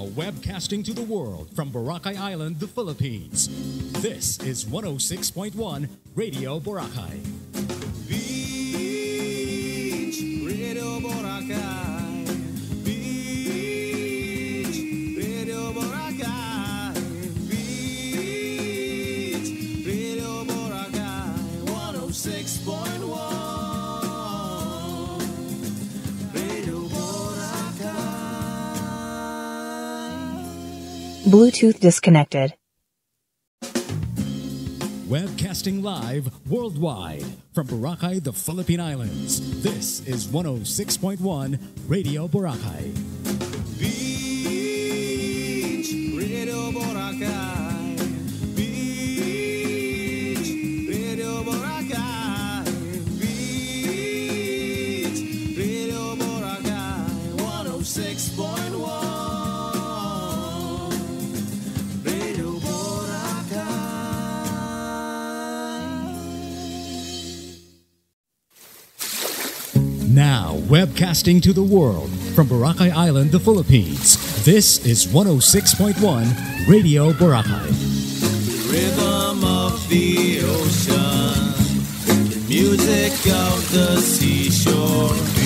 now webcasting to the world from Boracay Island, the Philippines. This is 106.1 Radio Boracay. Bluetooth disconnected. Webcasting live worldwide from Boracay, the Philippine Islands. This is 106.1 Radio Boracay. Webcasting to the world from Boracay Island, the Philippines. This is 106.1 Radio Boracay. rhythm of the ocean, the music of the seashore.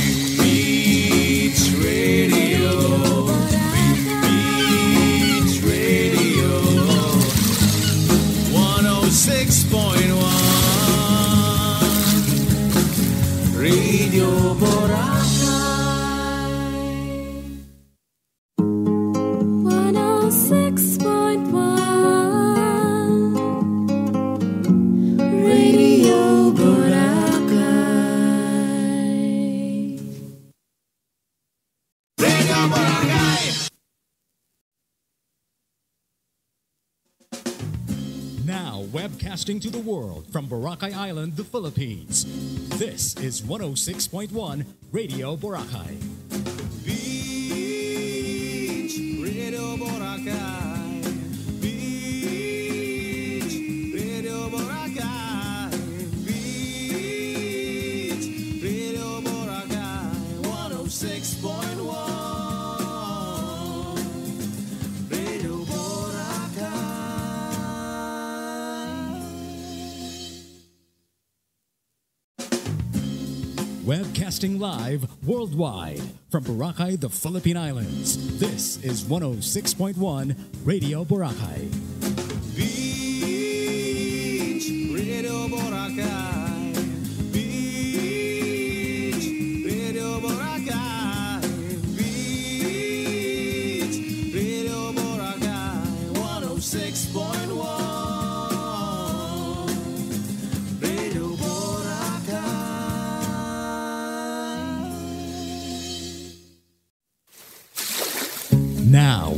broadcasting to the world from Boracay Island, the Philippines. This is 106.1 Radio Boracay. Broadcasting live worldwide from Boracay, the Philippine Islands. This is 106.1 Radio Boracay. Be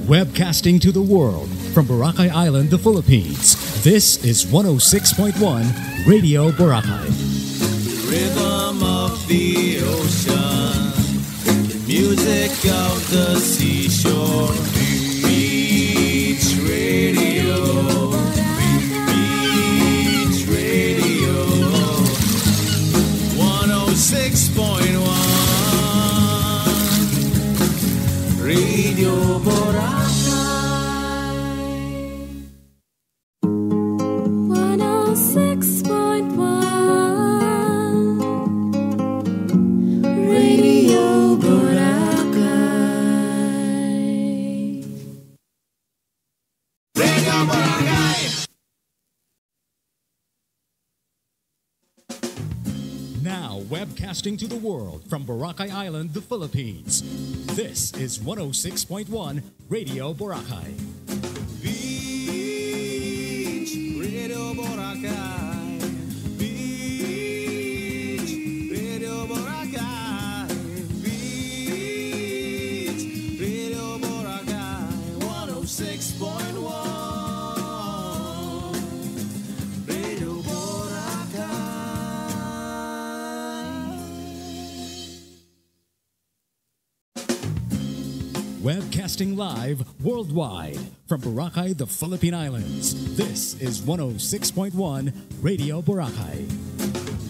Webcasting to the world from Boracay Island, the Philippines. This is 106.1 Radio Boracay. rhythm of the ocean, music of the seashore. radio. broadcasting to the world from Boracay Island, the Philippines. This is 106.1 Radio Boracay. Broadcasting live worldwide from Boracay, the Philippine Islands. This is 106.1 Radio Boracay.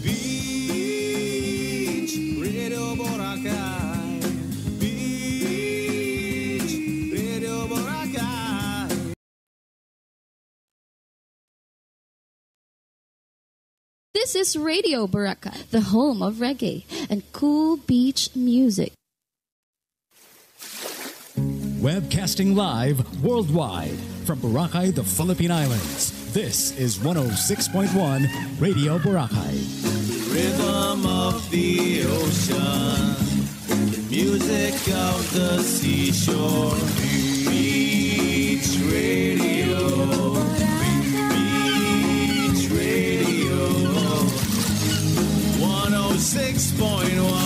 Beach Radio Boracay. Beach Radio Boracay. This is Radio Boracay, the home of reggae and cool beach music webcasting live worldwide from Boracay, the Philippine Islands. This is 106.1 Radio Boracay. The rhythm of the ocean, the music of the seashore, beach radio. Beach radio oh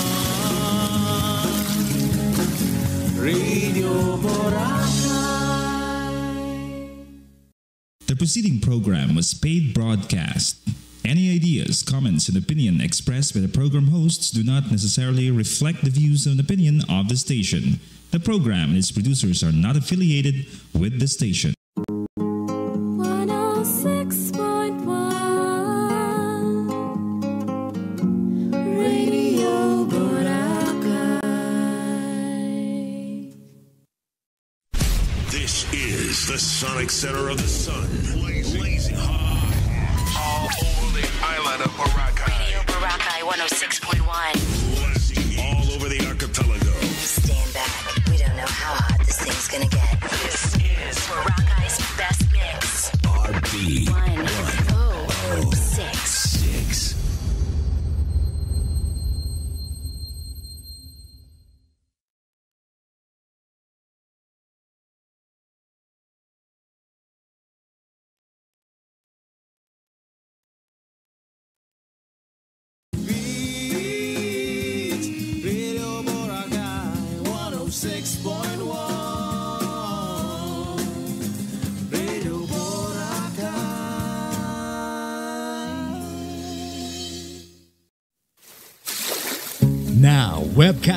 Radio the preceding program was paid broadcast. Any ideas, comments, and opinion expressed by the program hosts do not necessarily reflect the views and opinion of the station. The program and its producers are not affiliated with the station. center of the sun.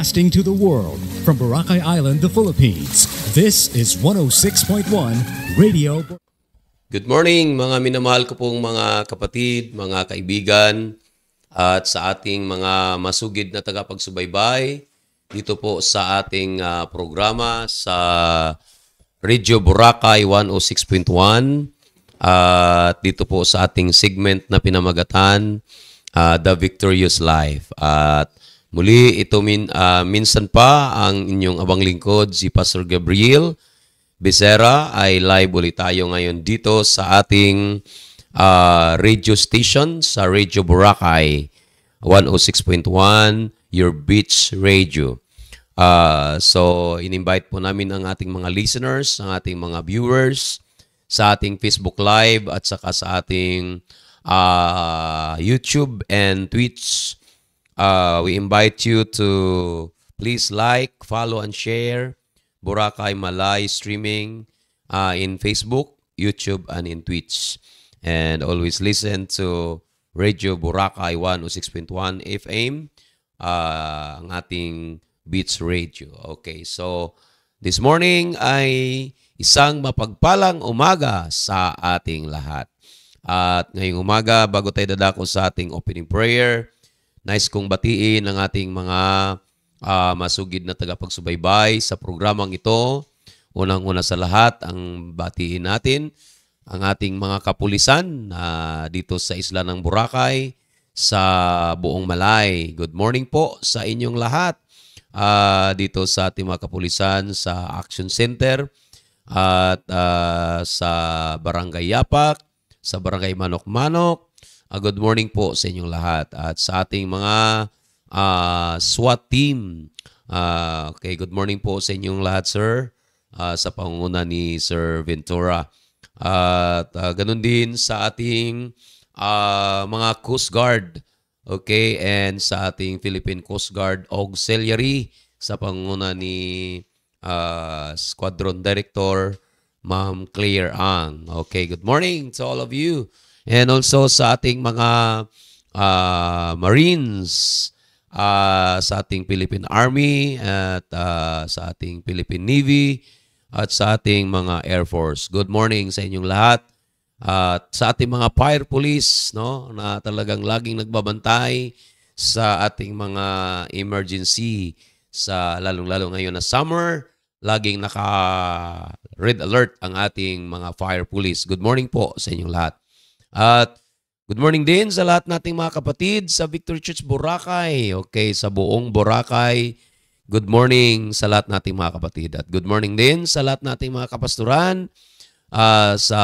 broadcasting to the world from Boracay Island, the Philippines. This is 106.1 Radio. Good morning mga minamahal ko pong mga kapatid, mga kaibigan at sa ating mga masugid na tagapagsubaybay dito po sa ating uh, programa sa Radio Boracay 106.1 at uh, dito po sa ating segment na pinamagatan uh, The Victorious Life. At uh, Muli, ito min, uh, minsan pa ang inyong abang lingkod, si Pastor Gabriel Becerra, ay live ulit tayo ngayon dito sa ating uh, radio station sa Radio Boracay 106.1, your beach radio. Uh, so, in-invite po namin ang ating mga listeners, ang ating mga viewers sa ating Facebook Live at saka sa ating uh, YouTube and Twitch Uh, we invite you to please like, follow, and share Boracay Malay streaming uh, in Facebook, YouTube, and in Twitch. And always listen to Radio Boracay 106.1 FM, uh, ang ating Beats Radio. Okay, so this morning ay isang mapagpalang umaga sa ating lahat. At ngayong umaga, bago tayo dadako sa ating opening prayer, Nice kong batiin ang ating mga uh, masugid na tagapagsubaybay sa programang ito. Unang-una sa lahat, ang batiin natin ang ating mga kapulisan uh, dito sa isla ng Boracay sa buong Malay. Good morning po sa inyong lahat uh, dito sa ating mga kapulisan sa Action Center at uh, sa Barangay Yapak, sa Barangay Manok-Manok, Uh, good morning po sa inyong lahat at sa ating mga uh, SWAT team. Uh, okay, good morning po sa inyong lahat, sir. Uh, sa pangunguna ni Sir Ventura. at uh, ganun din sa ating uh, mga Coast Guard. Okay, and sa ating Philippine Coast Guard Auxiliary sa panguna ni uh, Squadron Director Ma'am Claire Ang. Okay, good morning to all of you and also sa ating mga uh, Marines, uh, sa ating Philippine Army at uh, sa ating Philippine Navy at sa ating mga Air Force. Good morning sa inyong lahat. At sa ating mga fire police no na talagang laging nagbabantay sa ating mga emergency sa lalong-lalo ngayon na summer laging naka red alert ang ating mga fire police. Good morning po sa inyong lahat. At good morning din sa lahat nating mga kapatid sa Victor Church Boracay. Okay, sa buong Boracay. Good morning sa lahat nating mga kapatid. At good morning din sa lahat nating mga kapasturan uh, sa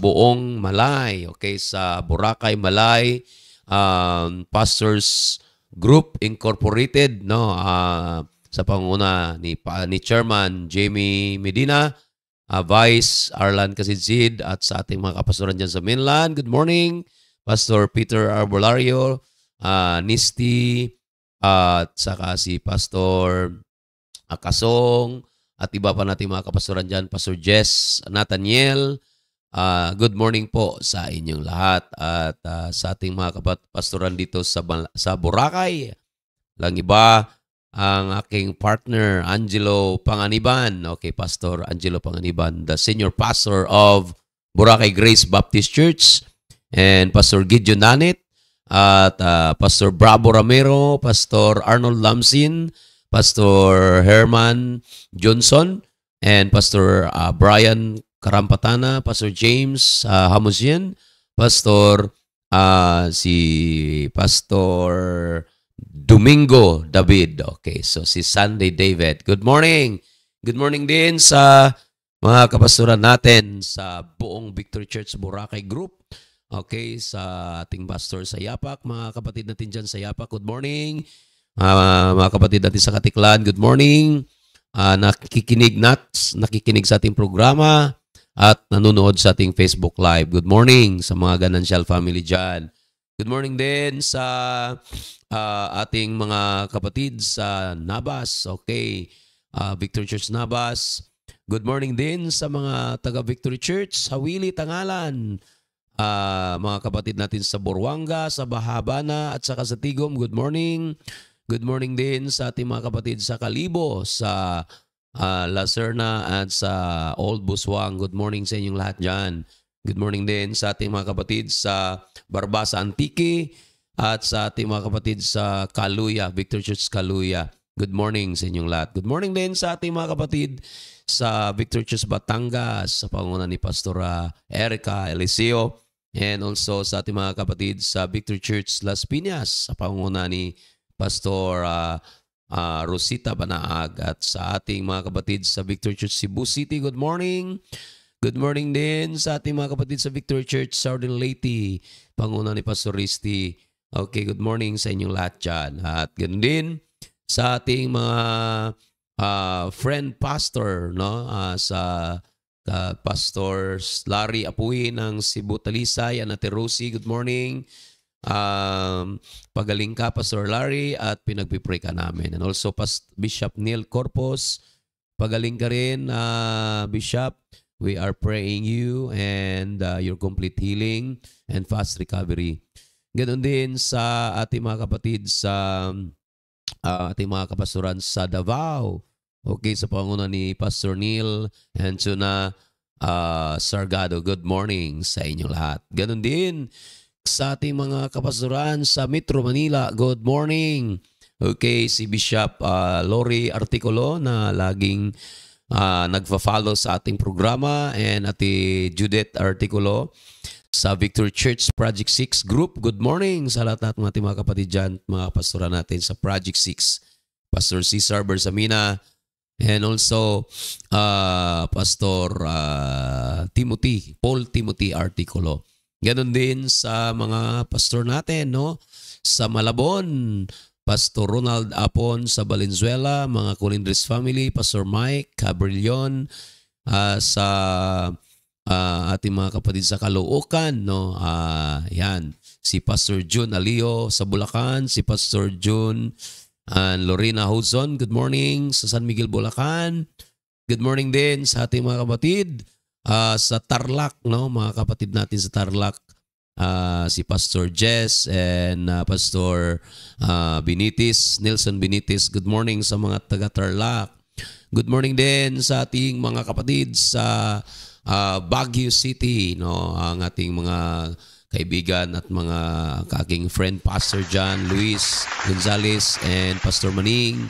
buong Malay. Okay, sa Boracay Malay um, Pastors Group Incorporated no uh, sa panguna ni pa, ni Chairman Jamie Medina uh, Vice Arlan Kasidsid at sa ating mga kapastoran dyan sa mainland. Good morning, Pastor Peter Arbolario, uh, Nisti, at saka si Pastor Akasong, ah, at iba pa nating mga kapastoran dyan, Pastor Jess Nathaniel. Uh, good morning po sa inyong lahat at uh, sa ating mga pastoran dito sa, sa Boracay. Lang iba, ang aking partner, Angelo Panganiban. Okay, Pastor Angelo Panganiban, the senior pastor of Boracay Grace Baptist Church, and Pastor Gideon Nanit, at uh, Pastor Bravo Romero, Pastor Arnold Lamsin, Pastor Herman Johnson, and Pastor uh, Brian Karampatana, Pastor James uh, Hamusian, Pastor uh, si Pastor Domingo David. Okay, so si Sunday David. Good morning! Good morning din sa mga kapasturan natin sa buong Victory Church Boracay Group. Okay, sa ating pastor sa Yapak, mga kapatid natin dyan sa Yapak, good morning. Uh, mga kapatid natin sa Katiklan, good morning. Uh, nakikinig nats, nakikinig sa ating programa at nanonood sa ating Facebook Live. Good morning sa mga Ganancial family dyan. Good morning din sa uh, ating mga kapatid sa Nabas. Okay, uh, Victory Church Nabas. Good morning din sa mga taga Victory Church, Hawili, Tangalan. Uh, mga kapatid natin sa Borwanga, sa Bahabana at saka sa Tigom, good morning. Good morning din sa ating mga kapatid sa Kalibo, sa uh, La at sa Old Buswang. Good morning sa inyong lahat dyan. Good morning din sa ating mga kapatid sa Barbasa Antique, at sa ating mga kapatid sa Kaluya, Victor Church Kaluya. Good morning sa inyong lahat. Good morning din sa ating mga kapatid sa Victor Church Batangas, sa panguna ni Pastora Erica Eliseo, and also sa ating mga kapatid sa Victor Church Las Piñas, sa panguna ni Pastor uh, ah, uh, Rosita Banaag, at sa ating mga kapatid sa Victor Church Cebu City. Good morning! Good morning din sa ating mga kapatid sa Victor Church Southern Leyte, panguna ni Pastor Risty Okay, good morning sa inyong lahat dyan. At ganoon din sa ating mga uh, friend pastor, no? Uh, sa uh, Pastor Larry Apuy ng Cebu Talisay, Anate Rosie, good morning. Um, pagaling ka, Pastor Larry, at pinagpipray ka namin. And also, Past Bishop Neil Corpus, pagaling ka rin, uh, Bishop. We are praying you and uh, your complete healing and fast recovery. Ganon din sa ating mga kapatid sa uh, ating mga kapasturan sa Davao. Okay, sa so ni Pastor Neil and Chuna uh, ah, Sargado. Good morning sa inyo lahat. Ganon din sa ating mga kapasturan sa Metro Manila. Good morning. Okay, si Bishop uh, Lori Articulo na laging uh, nagfa-follow sa ating programa and ati Judith Articulo sa Victor Church Project 6 Group. Good morning sa lahat ng ating mga kapatid dyan, mga pastora natin sa Project 6. Pastor Cesar Bersamina and also uh, Pastor uh, Timothy, Paul Timothy Articulo. Ganon din sa mga pastor natin, no? Sa Malabon, Pastor Ronald Apon sa Valenzuela, mga Colindres family, Pastor Mike Cabrillon, uh, ah, sa uh, ating mga kapatid sa Caloocan, no? Uh, yan, si Pastor June Alio sa Bulacan, si Pastor June and Lorena Hudson, good morning sa San Miguel Bulacan. Good morning din sa ating mga kapatid uh, sa Tarlac, no? Mga kapatid natin sa Tarlac. Uh, si Pastor Jess and uh, Pastor uh, Benitis, Nelson Benitez, Good morning sa mga taga Tarlac. Good morning din sa ating mga kapatid sa uh, Baguio City, no, ang ating mga kaibigan at mga kaking friend Pastor John Luis Gonzales and Pastor Maning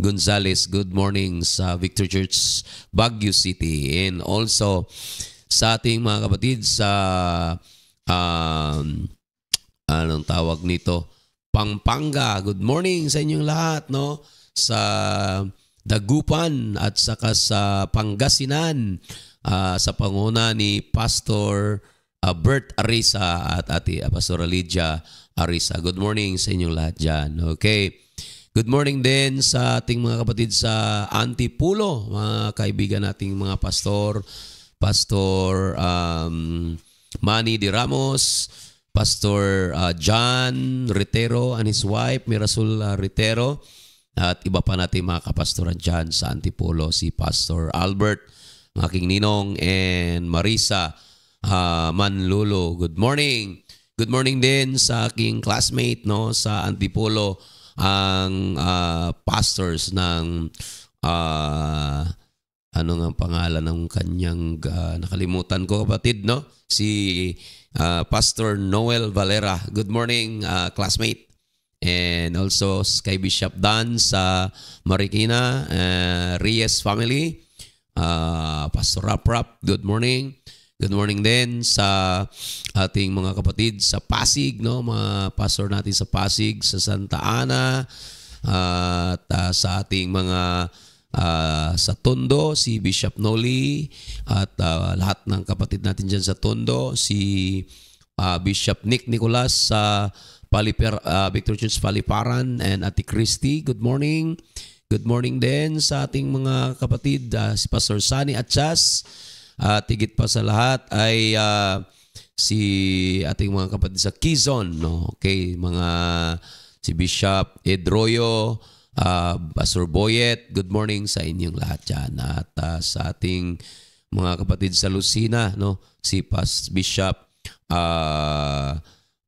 Gonzales Good morning sa Victor Church Baguio City and also sa ating mga kapatid sa um, anong tawag nito? Pampanga. Good morning sa inyong lahat, no? Sa Dagupan at saka sa Pangasinan uh, sa panguna ni Pastor uh, Bert Arisa at Ate uh, ah, Pastor Lydia Arisa. Good morning sa inyong lahat dyan. Okay. Good morning din sa ating mga kapatid sa Antipulo, mga kaibigan nating mga pastor, Pastor um, Manny de Ramos, Pastor uh, John Ritero and his wife, Mirasul uh, Ritero, at iba pa natin mga kapastoran dyan sa Antipolo, si Pastor Albert aking ninong and Marisa uh, ah, Manlulo. Good morning. Good morning din sa aking classmate no sa Antipolo ang uh, pastors ng uh, ano nga pangalan ng kanyang uh, nakalimutan ko kapatid no si uh, Pastor Noel Valera. Good morning uh, classmate. And also Sky Bishop Dan sa Marikina, uh, Reyes family uh, Pastor Rap Rap, good morning. Good morning din sa ating mga kapatid sa Pasig, no? mga pastor natin sa Pasig, sa Santa Ana, uh, at uh, sa ating mga uh, sa Tondo, si Bishop Noli, at uh, lahat ng kapatid natin dyan sa Tondo, si uh, Bishop Nick Nicolas sa uh, Palipir, uh, Victor Church Paliparan, and Ate Christy, good morning. Good morning. Good morning din sa ating mga kapatid, uh, si Pastor Sunny Atchas. At uh, tigit pa sa lahat ay uh, si ating mga kapatid sa Quezon. No? Okay, mga si Bishop Edroyo, uh, Pastor Boyet. Good morning sa inyong lahat dyan. At uh, sa ating mga kapatid sa Lucina, no? si Pastor Bishop uh,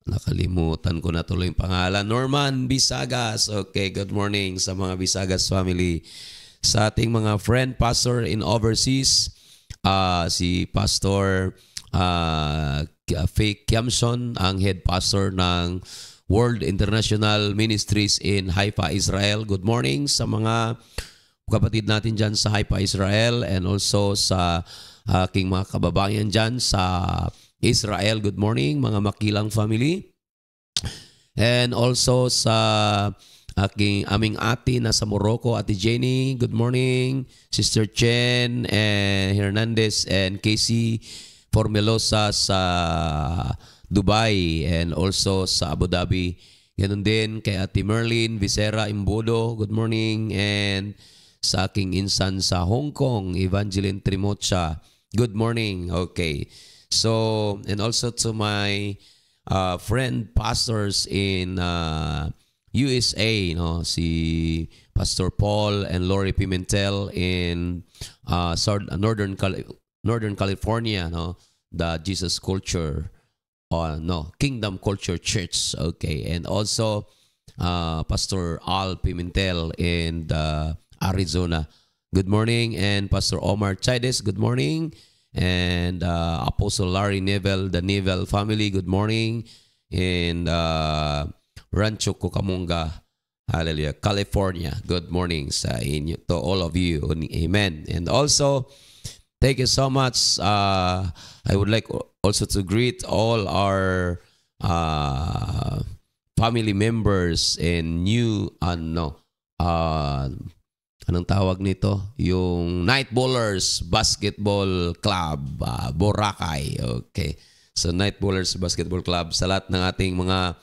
Nakalimutan ko na tuloy yung pangalan. Norman Bisagas. Okay, good morning sa mga Bisagas family. Sa ating mga friend, pastor in overseas, uh, si Pastor uh, Faye Kiamson, ang head pastor ng World International Ministries in Haifa, Israel. Good morning sa mga kapatid natin dyan sa Haifa, Israel and also sa aking mga kababayan dyan sa Israel. Good morning mga makilang family. And also sa aking aming ate na sa Morocco, Ate Jenny, good morning. Sister Chen and eh, Hernandez and Casey Formelosa sa Dubai and also sa Abu Dhabi. Ganun din kay Ate Merlin Visera Imbodo, good morning. And sa aking insan sa Hong Kong, Evangeline Trimocha, good morning. Okay. So, and also to my uh, friend pastors in uh, USA, you know, si Pastor Paul and Lori Pimentel in uh, Northern, Cali Northern California, no? the Jesus Culture, or uh, no, Kingdom Culture Church. Okay, and also uh, Pastor Al Pimentel in uh, Arizona. Good morning, and Pastor Omar Chides, good morning. and uh, Apostle Larry Neville, the Neville family, good morning. In uh, Rancho Cucamonga, hallelujah, California, good morning sa inyo, to all of you. Amen. And also, thank you so much. Uh, I would like also to greet all our uh, family members and new, uh, no, uh, anong tawag nito? Yung Night Ballers Basketball Club, uh, Boracay. Okay. So Night Ballers Basketball Club, sa lahat ng ating mga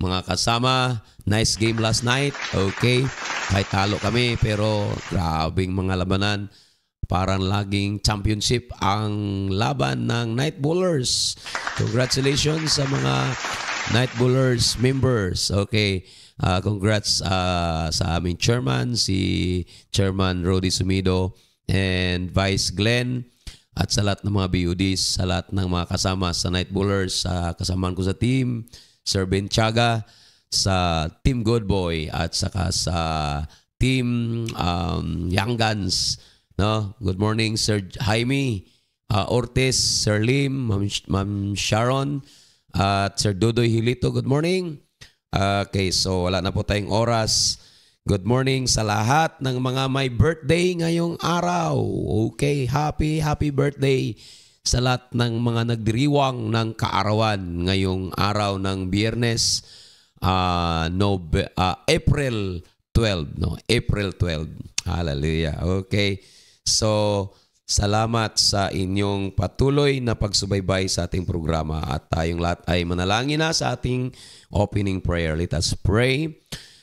mga kasama, nice game last night. Okay. Kahit talo kami pero grabing mga labanan. Parang laging championship ang laban ng Night Ballers. Congratulations sa mga Night Ballers members. Okay. Uh, congrats uh, sa aming chairman, si Chairman Rody Sumido and Vice Glenn at sa lahat ng mga BUDs, sa lahat ng mga kasama sa Night Bowlers, sa uh, kasamaan ko sa team, Sir Ben Chaga, sa Team Good Boy at saka sa Team um, Young Guns. No? Good morning Sir Jaime uh, Ortiz, Sir Lim, Ma'am Ma Sharon, at Sir Dodoy Hilito. Good morning. Okay, so wala na po tayong oras. Good morning sa lahat ng mga may birthday ngayong araw. Okay, happy, happy birthday sa lahat ng mga nagdiriwang ng kaarawan ngayong araw ng biyernes, uh, ah, no, uh, ah, April 12. No? April 12. Hallelujah. Okay, so Salamat sa inyong patuloy na pagsubaybay sa ating programa at tayong lahat ay manalangin na sa ating opening prayer. Let us pray.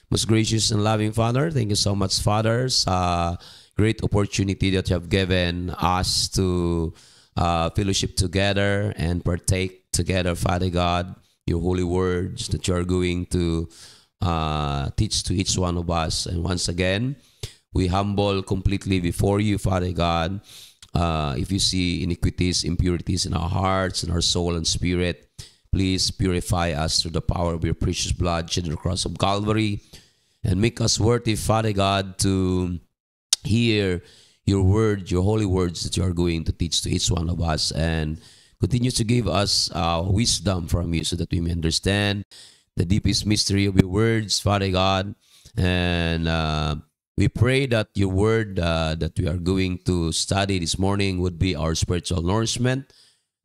Most gracious and loving Father, thank you so much, Father, sa great opportunity that you have given us to uh, fellowship together and partake together, Father God, your holy words that you are going to uh, teach to each one of us. And once again, we humble completely before you, Father God. Uh, if you see iniquities, impurities in our hearts, in our soul and spirit, please purify us through the power of your precious blood shed on the cross of Calvary and make us worthy, Father God, to hear your word, your holy words that you are going to teach to each one of us and continue to give us uh, wisdom from you so that we may understand the deepest mystery of your words, Father God, and uh, we pray that your word uh, that we are going to study this morning would be our spiritual nourishment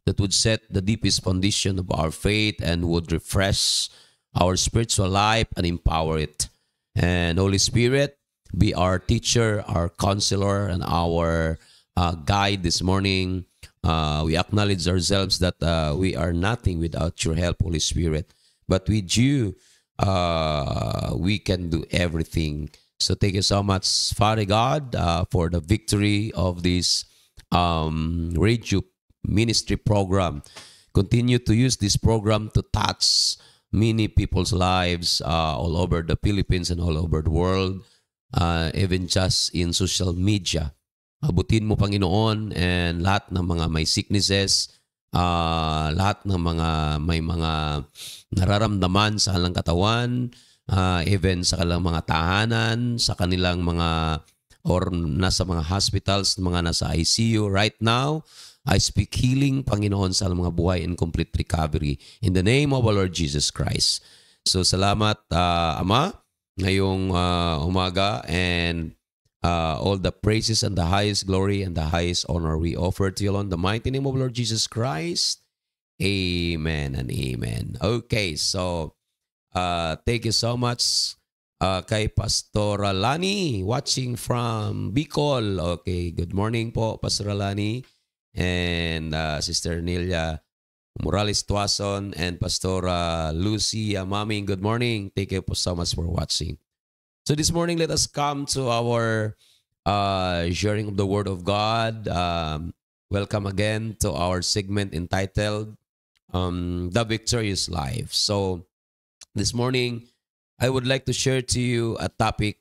that would set the deepest foundation of our faith and would refresh our spiritual life and empower it. And Holy Spirit, be our teacher, our counselor, and our uh, guide this morning. Uh, we acknowledge ourselves that uh, we are nothing without your help, Holy Spirit. But with you, uh, we can do everything. So thank you so much, Father God, uh, for the victory of this um, radio ministry program. Continue to use this program to touch many people's lives uh, all over the Philippines and all over the world, uh, even just in social media. Abutin mo, Panginoon, and lahat ng mga may sicknesses, uh, lahat ng mga may mga nararamdaman sa alang katawan, uh, even sa kanilang mga tahanan, sa kanilang mga or nasa mga hospitals, mga nasa ICU right now. I speak healing, Panginoon, sa mga buhay and complete recovery in the name of our Lord Jesus Christ. So salamat, uh, Ama, ngayong uh, umaga and uh, all the praises and the highest glory and the highest honor we offer to you, on the mighty name of Lord Jesus Christ. Amen and amen. Okay, so Uh, thank you so much uh, kay Pastor Lani watching from Bicol. Okay, good morning po Pastor Lani and uh, Sister Nelia Morales Tuason and Pastor uh, Lucy Amaming. Good morning. Thank you so much for watching. So this morning, let us come to our uh, sharing of the Word of God. Um, welcome again to our segment entitled um, The Victorious Life. So This morning, I would like to share to you a topic,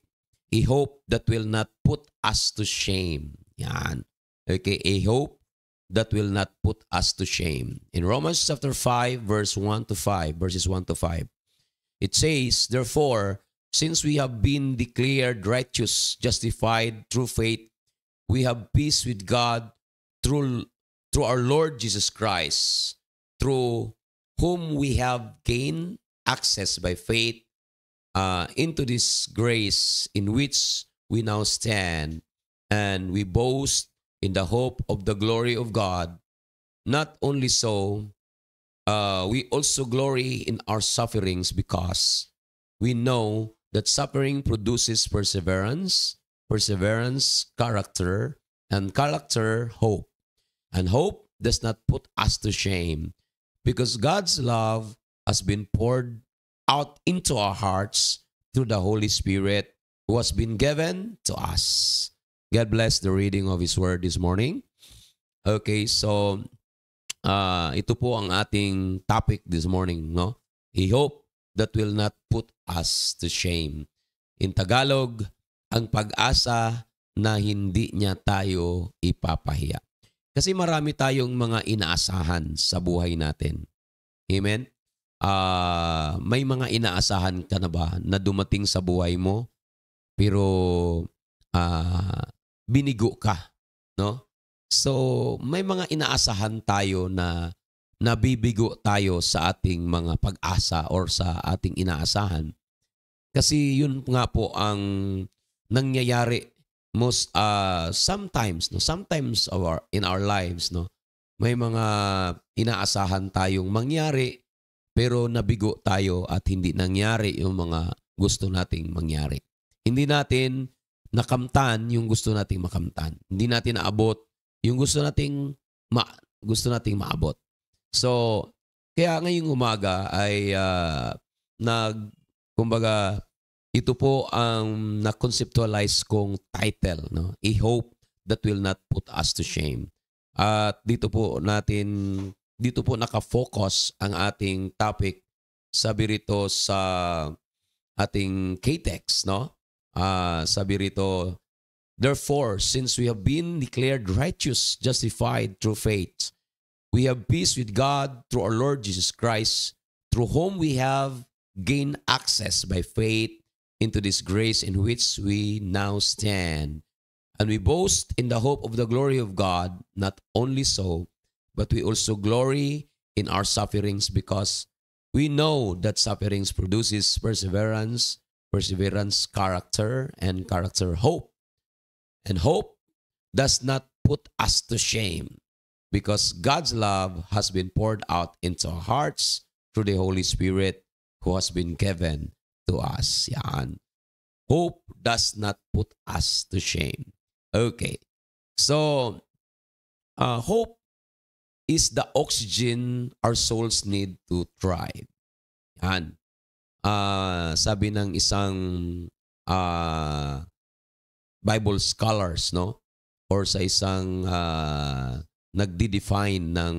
a hope that will not put us to shame. Yan. Okay, a hope that will not put us to shame. In Romans chapter 5, verse 1 to 5, verses 1 to 5, it says, Therefore, since we have been declared righteous, justified through faith, we have peace with God through, through our Lord Jesus Christ, through whom we have gained access by faith uh, into this grace in which we now stand and we boast in the hope of the glory of God. Not only so, uh, we also glory in our sufferings because we know that suffering produces perseverance, perseverance, character, and character, hope. And hope does not put us to shame because God's love has been poured out into our hearts through the Holy Spirit who has been given to us. God bless the reading of His Word this morning. Okay, so uh, ito po ang ating topic this morning, no? He hope that will not put us to shame. In Tagalog, ang pag-asa na hindi niya tayo ipapahiya. Kasi marami tayong mga inaasahan sa buhay natin. Amen? uh, may mga inaasahan ka na ba na dumating sa buhay mo pero uh, binigo ka, no? So, may mga inaasahan tayo na nabibigo tayo sa ating mga pag-asa or sa ating inaasahan. Kasi yun nga po ang nangyayari most uh, sometimes no sometimes our in our lives no may mga inaasahan tayong mangyari pero nabigo tayo at hindi nangyari yung mga gusto nating mangyari. Hindi natin nakamtan yung gusto nating makamtan. Hindi natin naabot yung gusto nating ma gusto nating maabot. So, kaya ngayong umaga ay uh, nag kumbaga ito po ang na-conceptualize kong title, no? I hope that will not put us to shame. At dito po natin dito po nakafocus ang ating topic sabi rito sa ating KTEX, no? Uh, sabi rito, Therefore, since we have been declared righteous, justified through faith, we have peace with God through our Lord Jesus Christ, through whom we have gained access by faith into this grace in which we now stand. And we boast in the hope of the glory of God. Not only so, but we also glory in our sufferings because we know that sufferings produces perseverance, perseverance character, and character hope. And hope does not put us to shame because God's love has been poured out into our hearts through the Holy Spirit who has been given to us. Yan. Hope does not put us to shame. Okay. So, uh, hope is the oxygen our souls need to thrive. Yan. Uh, sabi ng isang uh, Bible scholars, no? Or sa isang uh, ah, nagde-define ng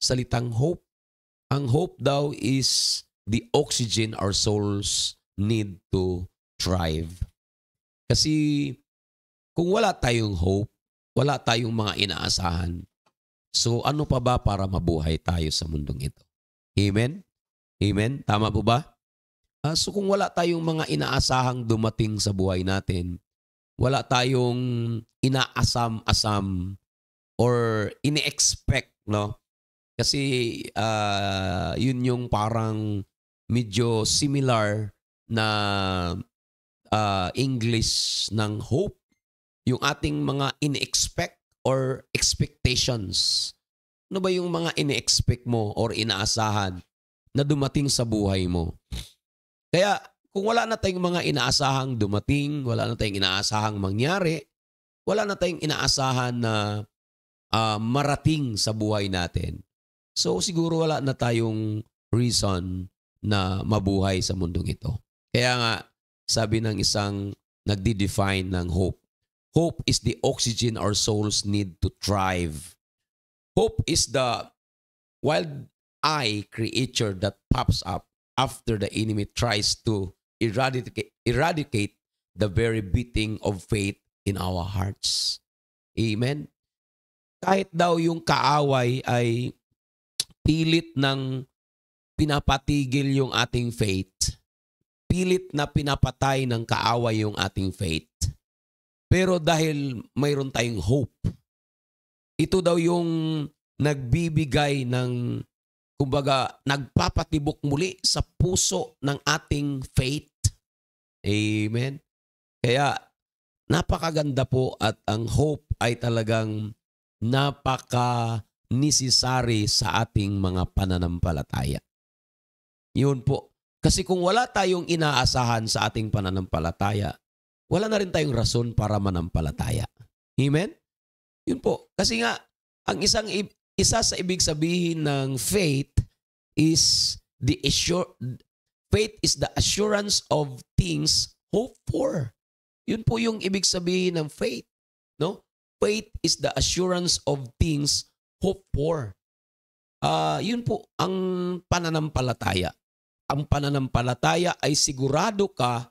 salitang hope. Ang hope daw is the oxygen our souls need to thrive. Kasi kung wala tayong hope, wala tayong mga inaasahan, So ano pa ba para mabuhay tayo sa mundong ito? Amen? Amen? Tama po ba? Uh, so kung wala tayong mga inaasahang dumating sa buhay natin, wala tayong inaasam-asam or ini-expect, no? Kasi uh, yun yung parang medyo similar na uh, English ng hope. Yung ating mga in-expect or expectations? Ano ba yung mga ini-expect mo or inaasahan na dumating sa buhay mo? Kaya kung wala na tayong mga inaasahang dumating, wala na tayong inaasahang mangyari, wala na tayong inaasahan na uh, marating sa buhay natin. So siguro wala na tayong reason na mabuhay sa mundong ito. Kaya nga, sabi ng isang nagdi-define ng hope, Hope is the oxygen our souls need to thrive. Hope is the wild eye creature that pops up after the enemy tries to eradicate, eradicate the very beating of faith in our hearts. Amen? Kahit daw yung kaaway ay pilit ng pinapatigil yung ating faith, pilit na pinapatay ng kaaway yung ating faith, pero dahil mayroon tayong hope, ito daw yung nagbibigay ng, kumbaga, nagpapatibok muli sa puso ng ating faith. Amen? Kaya, napakaganda po at ang hope ay talagang napaka nisisari sa ating mga pananampalataya. Yun po. Kasi kung wala tayong inaasahan sa ating pananampalataya, wala na rin tayong rason para manampalataya. Amen? Yun po. Kasi nga, ang isang isa sa ibig sabihin ng faith is the assure, faith is the assurance of things hoped for. Yun po yung ibig sabihin ng faith. No? Faith is the assurance of things hoped for. Uh, yun po ang pananampalataya. Ang pananampalataya ay sigurado ka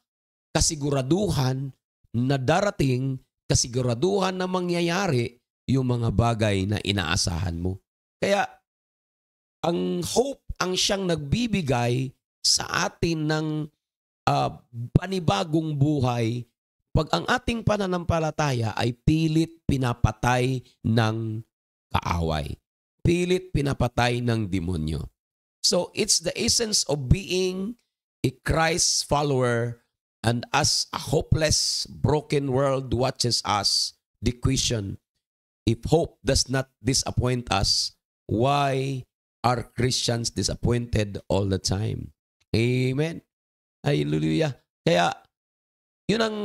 kasiguraduhan na darating, kasiguraduhan na mangyayari yung mga bagay na inaasahan mo. Kaya ang hope ang siyang nagbibigay sa atin ng uh, panibagong buhay pag ang ating pananampalataya ay pilit pinapatay ng kaaway. Pilit pinapatay ng demonyo. So it's the essence of being a Christ follower And as a hopeless, broken world watches us, the question, if hope does not disappoint us, why are Christians disappointed all the time? Amen. Hallelujah. Kaya, yun ang,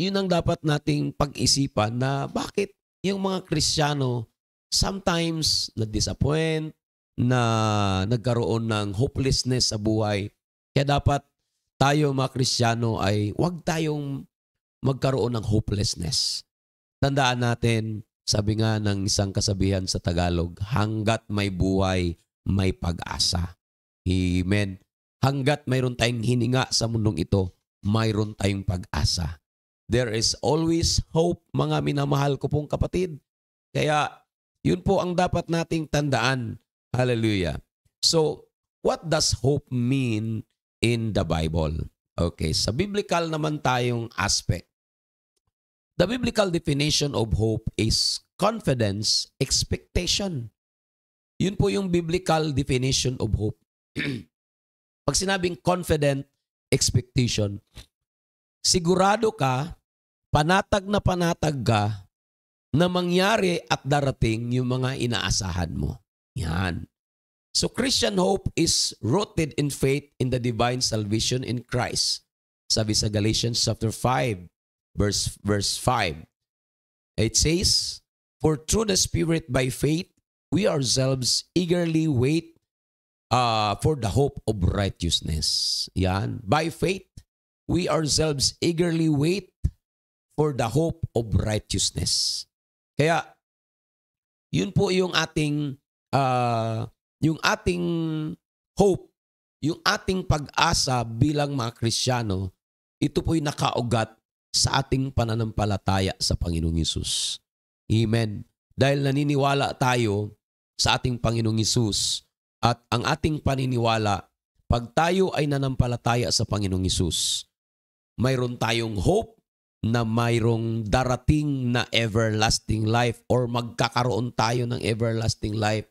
yun ang dapat nating pag-isipan na bakit yung mga Kristiyano sometimes na-disappoint, na nagkaroon ng hopelessness sa buhay. Kaya dapat tayo mga Kristiyano ay huwag tayong magkaroon ng hopelessness. Tandaan natin, sabi nga ng isang kasabihan sa Tagalog, hanggat may buhay, may pag-asa. Amen. Hanggat mayroon tayong hininga sa mundong ito, mayroon tayong pag-asa. There is always hope, mga minamahal ko pong kapatid. Kaya, yun po ang dapat nating tandaan. Hallelujah. So, what does hope mean in the Bible. Okay, sa biblical naman tayong aspect. The biblical definition of hope is confidence, expectation. Yun po yung biblical definition of hope. Pag sinabing confident, expectation, sigurado ka, panatag na panatag ka, na mangyari at darating yung mga inaasahan mo. Yan. So Christian hope is rooted in faith in the divine salvation in Christ. Sabi sa Galatians chapter 5 verse verse 5. It says, "For through the spirit by faith we ourselves eagerly wait uh, for the hope of righteousness." Yan, by faith we ourselves eagerly wait for the hope of righteousness. Kaya yun po yung ating uh, yung ating hope, yung ating pag-asa bilang mga Krisyano, ito po'y nakaugat sa ating pananampalataya sa Panginoong Yesus. Amen. Dahil naniniwala tayo sa ating Panginoong Yesus at ang ating paniniwala, pag tayo ay nanampalataya sa Panginoong Yesus, mayroon tayong hope na mayroong darating na everlasting life or magkakaroon tayo ng everlasting life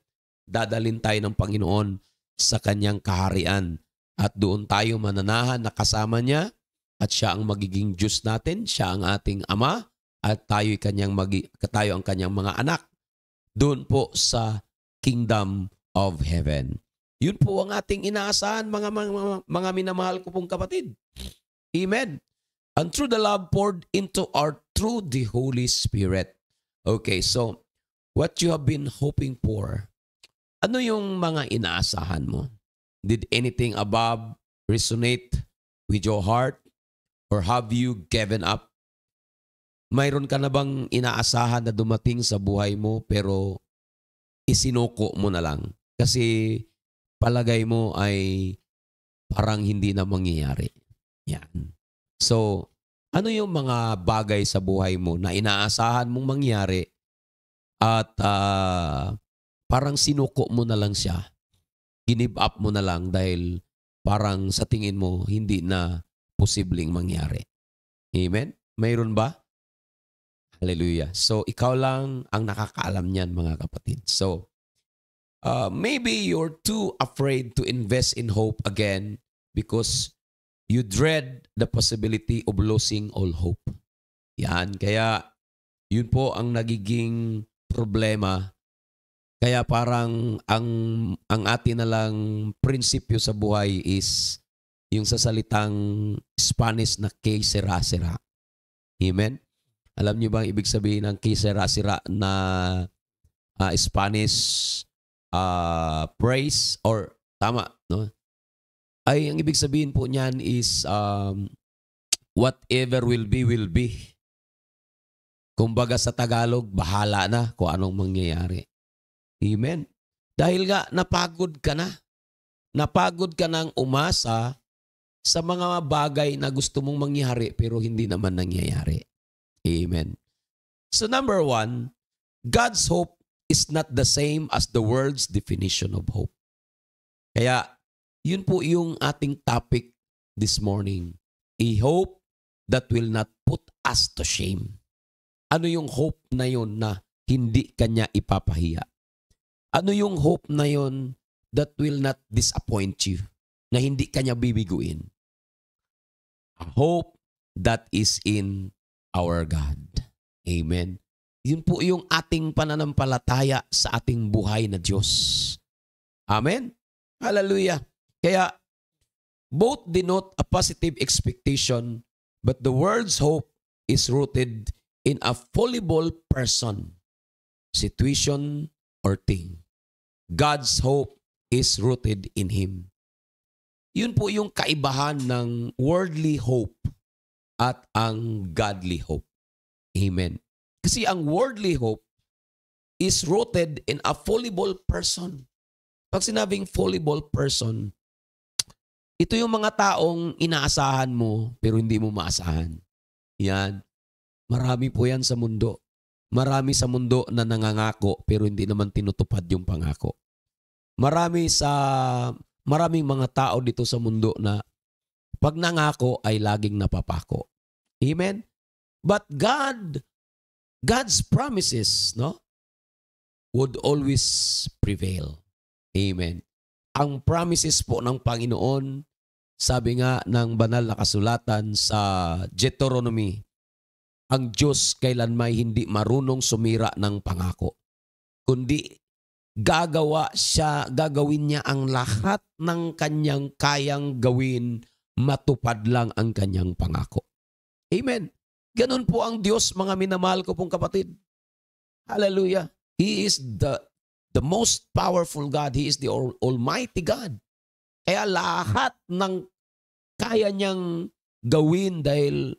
dadalhin tayo ng Panginoon sa kanyang kaharian. At doon tayo mananahan na kasama niya at siya ang magiging Diyos natin, siya ang ating ama at tayo kanyang magi, tayo ang kanyang mga anak doon po sa kingdom of heaven. Yun po ang ating inaasahan mga mga, mga minamahal ko pong kapatid. Amen. And through the love poured into our through the Holy Spirit. Okay, so what you have been hoping for ano yung mga inaasahan mo? Did anything above resonate with your heart? Or have you given up? Mayroon ka na bang inaasahan na dumating sa buhay mo pero isinuko mo na lang? Kasi palagay mo ay parang hindi na mangyayari. Yan. So, ano yung mga bagay sa buhay mo na inaasahan mong mangyari at uh, parang sinuko mo na lang siya. Give up mo na lang dahil parang sa tingin mo hindi na posibleng mangyari. Amen? Mayroon ba? Hallelujah. So, ikaw lang ang nakakaalam niyan mga kapatid. So, uh, maybe you're too afraid to invest in hope again because you dread the possibility of losing all hope. Yan. Kaya, yun po ang nagiging problema kaya parang ang ang atin na lang prinsipyo sa buhay is yung sa salitang Spanish na que sera sera. Amen. Alam niyo ba ang ibig sabihin ng que sera sera na uh, Spanish uh, ah, praise or tama no? Ay ang ibig sabihin po niyan is um, whatever will be will be. Kumbaga sa Tagalog, bahala na kung anong mangyayari. Amen. Dahil nga napagod ka na. Napagod ka ng umasa sa mga bagay na gusto mong mangyari pero hindi naman nangyayari. Amen. So number one, God's hope is not the same as the world's definition of hope. Kaya yun po yung ating topic this morning. A hope that will not put us to shame. Ano yung hope na yun na hindi kanya ipapahiya? Ano yung hope na yon that will not disappoint you? Na hindi kanya bibiguin. A hope that is in our God. Amen. Yun po yung ating pananampalataya sa ating buhay na Diyos. Amen? Hallelujah. Kaya, both denote a positive expectation, but the world's hope is rooted in a fallible person, situation, or thing. God's hope is rooted in Him. Yun po yung kaibahan ng worldly hope at ang godly hope. Amen. Kasi ang worldly hope is rooted in a fallible person. Pag sinabing fallible person, ito yung mga taong inaasahan mo pero hindi mo maasahan. Yan. Marami po yan sa mundo. Marami sa mundo na nangangako pero hindi naman tinutupad yung pangako. Marami sa maraming mga tao dito sa mundo na pag nangako ay laging napapako. Amen. But God God's promises, no? would always prevail. Amen. Ang promises po ng Panginoon, sabi nga ng banal na kasulatan sa Deuteronomy ang Diyos kailanmay hindi marunong sumira ng pangako. Kundi gagawa siya, gagawin niya ang lahat ng kanyang kayang gawin, matupad lang ang kanyang pangako. Amen. Ganun po ang Diyos, mga minamahal ko pong kapatid. Hallelujah. He is the the most powerful God. He is the Almighty God. Kaya lahat ng kaya niyang gawin dahil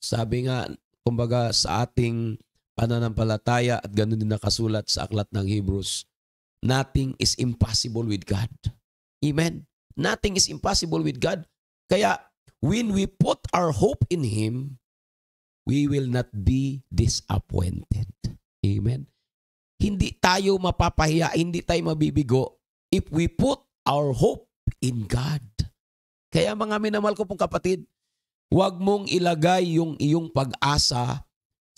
sabi nga kumbaga sa ating pananampalataya at ganun din nakasulat sa aklat ng Hebrews, nothing is impossible with God. Amen? Nothing is impossible with God. Kaya when we put our hope in Him, we will not be disappointed. Amen? Hindi tayo mapapahiya, hindi tayo mabibigo if we put our hope in God. Kaya mga minamahal ko pong kapatid, Huwag mong ilagay yung iyong pag-asa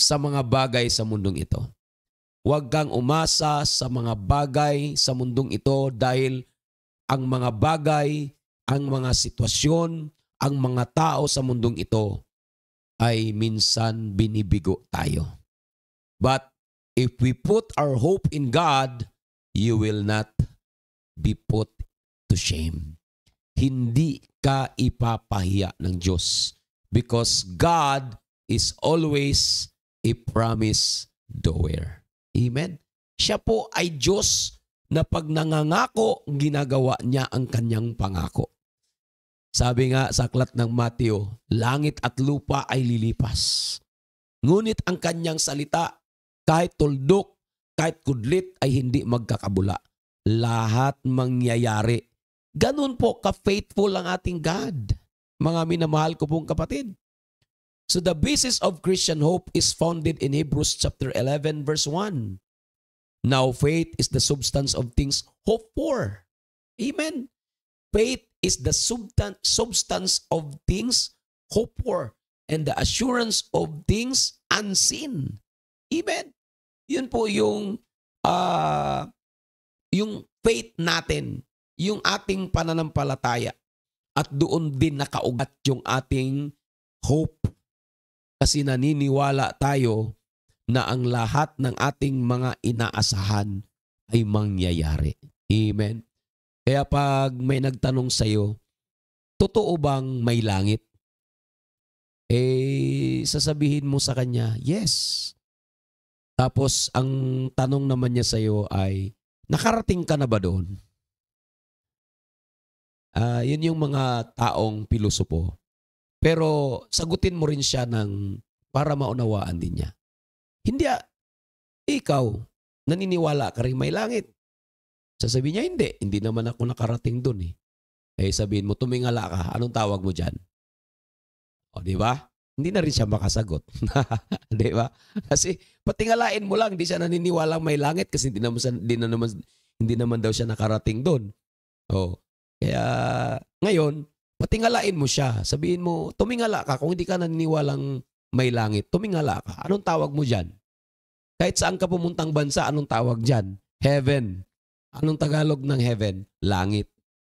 sa mga bagay sa mundong ito. Huwag kang umasa sa mga bagay sa mundong ito dahil ang mga bagay, ang mga sitwasyon, ang mga tao sa mundong ito ay minsan binibigo tayo. But if we put our hope in God, you will not be put to shame. Hindi ka ipapahiya ng Diyos because God is always a promise doer. Amen? Siya po ay Diyos na pag nangangako, ginagawa niya ang kanyang pangako. Sabi nga sa aklat ng Mateo, langit at lupa ay lilipas. Ngunit ang kanyang salita, kahit tuldok, kahit kudlit, ay hindi magkakabula. Lahat mangyayari. Ganun po ka-faithful ang ating God mga minamahal ko pong kapatid. So the basis of Christian hope is founded in Hebrews chapter 11 verse 1. Now faith is the substance of things hoped for. Amen. Faith is the substance of things hoped for and the assurance of things unseen. Amen. Yun po yung uh, yung faith natin, yung ating pananampalataya. At doon din nakaugat yung ating hope kasi naniniwala tayo na ang lahat ng ating mga inaasahan ay mangyayari. Amen. Kaya pag may nagtanong sa iyo, totoo bang may langit? Eh, sasabihin mo sa kanya, yes. Tapos ang tanong naman niya sa iyo ay, nakarating ka na ba doon? Uh, yun yung mga taong pilosopo. Pero sagutin mo rin siya ng para maunawaan din niya. Hindi, ah, ikaw, naniniwala ka rin may langit. Sasabihin niya, hindi. Hindi naman ako nakarating dun eh. Eh sabihin mo, tumingala ka. Anong tawag mo dyan? O, di ba? Hindi na rin siya makasagot. di ba? Kasi patingalain mo lang, hindi siya naniniwala may langit kasi hindi naman, hindi naman, hindi naman daw siya nakarating doon. O, kaya ngayon, patingalain mo siya. Sabihin mo, tumingala ka. Kung hindi ka naniniwalang may langit, tumingala ka. Anong tawag mo dyan? Kahit saan ka pumuntang bansa, anong tawag dyan? Heaven. Anong Tagalog ng heaven? Langit.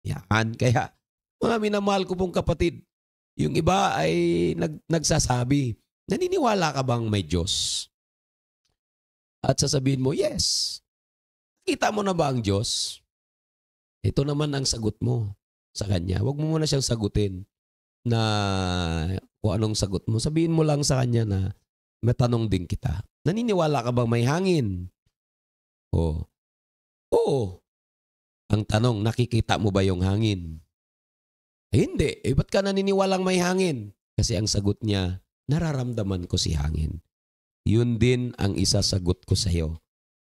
Yan. Kaya, mga minamahal ko pong kapatid, yung iba ay nag, nagsasabi, naniniwala ka bang may Diyos? At sasabihin mo, yes. Kita mo na ba ang Diyos? Ito naman ang sagot mo sa kanya. Huwag mo muna siyang sagutin na kung anong sagot mo. Sabihin mo lang sa kanya na may tanong din kita. Naniniwala ka bang may hangin? Oo. Oo. Ang tanong, nakikita mo ba yung hangin? Eh, hindi. Eh, ba't ka naniniwalang may hangin? Kasi ang sagot niya, nararamdaman ko si hangin. Yun din ang isa sagot ko sa iyo.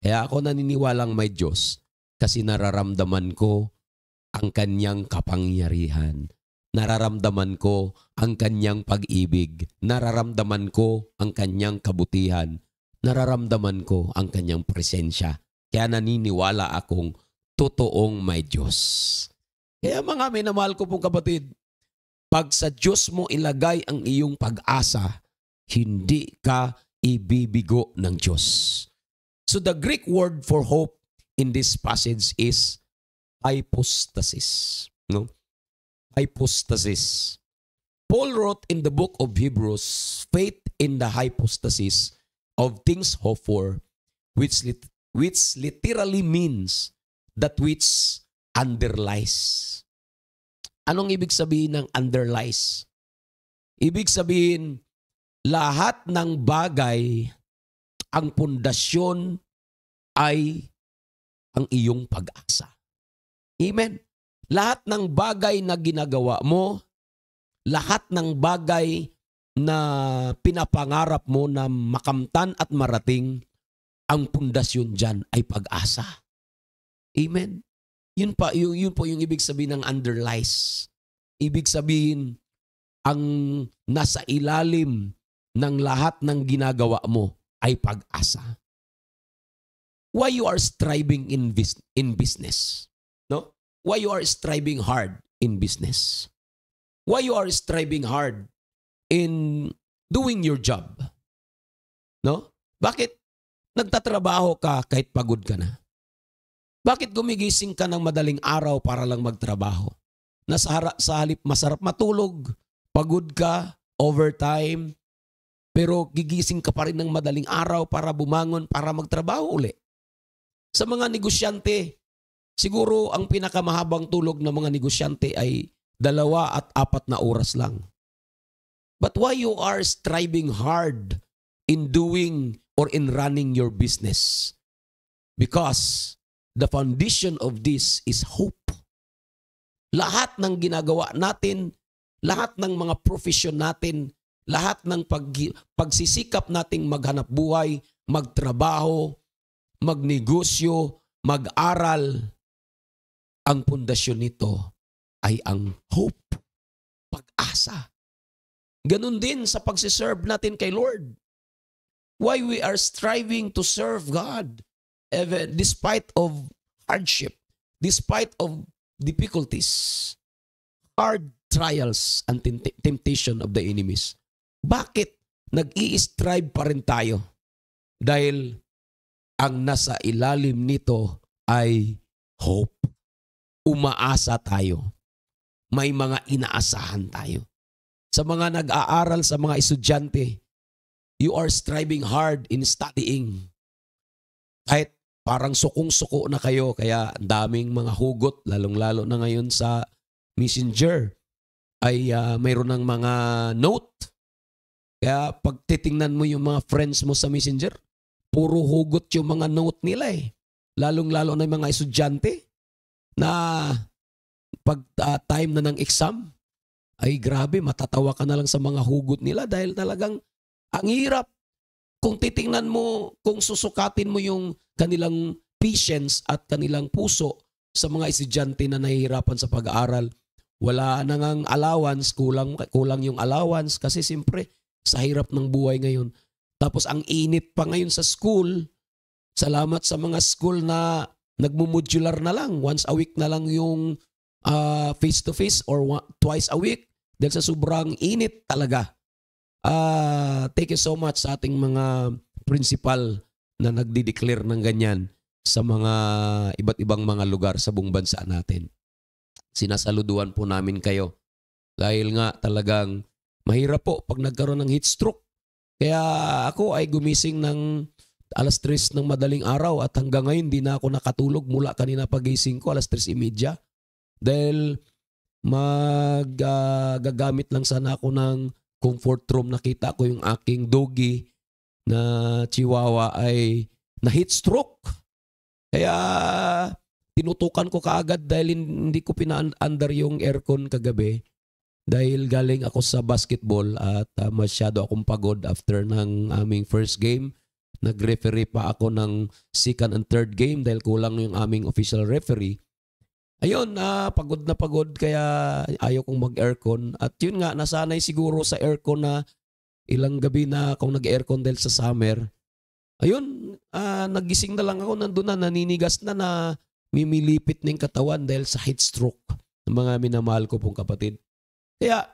Kaya ako naniniwalang may Diyos kasi nararamdaman ko ang kanyang kapangyarihan. Nararamdaman ko ang kanyang pag-ibig. Nararamdaman ko ang kanyang kabutihan. Nararamdaman ko ang kanyang presensya. Kaya naniniwala akong totoong may Diyos. Kaya mga minamahal ko pong kapatid, pag sa Diyos mo ilagay ang iyong pag-asa, hindi ka ibibigo ng Diyos. So the Greek word for hope in this passage is hypostasis. No? Hypostasis. Paul wrote in the book of Hebrews, faith in the hypostasis of things hoped for, which, lit- which literally means that which underlies. Anong ibig sabihin ng underlies? Ibig sabihin, lahat ng bagay, ang pundasyon ay ang iyong pag-asa. Amen. Lahat ng bagay na ginagawa mo, lahat ng bagay na pinapangarap mo na makamtan at marating, ang pundasyon dyan ay pag-asa. Amen. Yun, pa, yun, yun po yung ibig sabihin ng underlies. Ibig sabihin, ang nasa ilalim ng lahat ng ginagawa mo ay pag-asa why you are striving in, bus- in business. No? Why you are striving hard in business. Why you are striving hard in doing your job. No? Bakit nagtatrabaho ka kahit pagod ka na? Bakit gumigising ka ng madaling araw para lang magtrabaho? Na sa, sa halip masarap matulog, pagod ka, overtime, pero gigising ka pa rin ng madaling araw para bumangon, para magtrabaho uli sa mga negosyante. Siguro ang pinakamahabang tulog ng mga negosyante ay dalawa at apat na oras lang. But why you are striving hard in doing or in running your business? Because the foundation of this is hope. Lahat ng ginagawa natin, lahat ng mga profession natin, lahat ng pag, pagsisikap nating maghanap buhay, magtrabaho, magnegosyo, mag-aral. Ang pundasyon nito ay ang hope, pag-asa. Ganun din sa pagsiserve natin kay Lord. Why we are striving to serve God even despite of hardship, despite of difficulties, hard trials and temptation of the enemies. Bakit nag-i-strive pa rin tayo? Dahil ang nasa ilalim nito ay hope. Umaasa tayo. May mga inaasahan tayo. Sa mga nag-aaral, sa mga estudyante, you are striving hard in studying. Kahit parang sukong-suko na kayo, kaya ang daming mga hugot, lalong-lalo na ngayon sa messenger, ay uh, mayroon ng mga note. Kaya pag titingnan mo yung mga friends mo sa messenger, puro hugot yung mga note nila eh. Lalong-lalo na yung mga estudyante na pag uh, time na ng exam, ay grabe, matatawa ka na lang sa mga hugot nila dahil talagang ang hirap. Kung titingnan mo, kung susukatin mo yung kanilang patience at kanilang puso sa mga estudyante na nahihirapan sa pag-aaral, wala na ngang allowance, kulang, kulang yung allowance kasi siyempre sa hirap ng buhay ngayon, tapos ang init pa ngayon sa school, salamat sa mga school na nagmumudular na lang. Once a week na lang yung uh, face-to-face or twice a week dahil sa sobrang init talaga. Uh, thank you so much sa ating mga principal na nagdi-declare ng ganyan sa mga iba't ibang mga lugar sa buong bansa natin. Sinasaluduan po namin kayo dahil nga talagang mahirap po pag nagkaroon ng heat stroke kaya ako ay gumising ng alas 3 ng madaling araw at hanggang ngayon di na ako nakatulog mula kanina pagising ko alas 3.30 dahil magagamit ah, uh, lang sana ako ng comfort room. Nakita ko yung aking doggy na chihuahua ay na heat stroke. Kaya tinutukan ko kaagad dahil hindi ko pina-under yung aircon kagabi dahil galing ako sa basketball at uh, masyado akong pagod after ng aming first game. Nag-referee pa ako ng second and third game dahil kulang yung aming official referee. Ayun, uh, pagod na pagod kaya ayaw kong mag-aircon. At yun nga, nasanay siguro sa aircon na ilang gabi na akong nag-aircon dahil sa summer. Ayun, uh, nagising na lang ako, nandun na, naninigas na na mimilipit ng katawan dahil sa heat stroke ng mga minamahal ko pong kapatid. Kaya,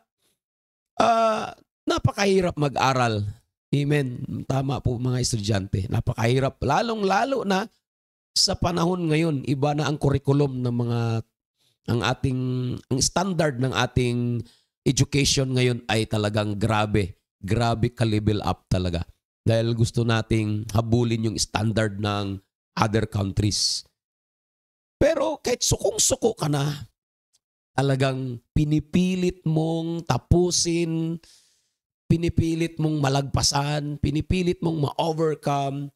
uh, napakahirap mag-aral. Amen. Tama po mga estudyante. Napakahirap. Lalong-lalo na sa panahon ngayon, iba na ang kurikulum ng mga ang ating ang standard ng ating education ngayon ay talagang grabe. Grabe ka-level up talaga. Dahil gusto nating habulin yung standard ng other countries. Pero kahit sukong-suko ka na, Talagang pinipilit mong tapusin, pinipilit mong malagpasan, pinipilit mong ma-overcome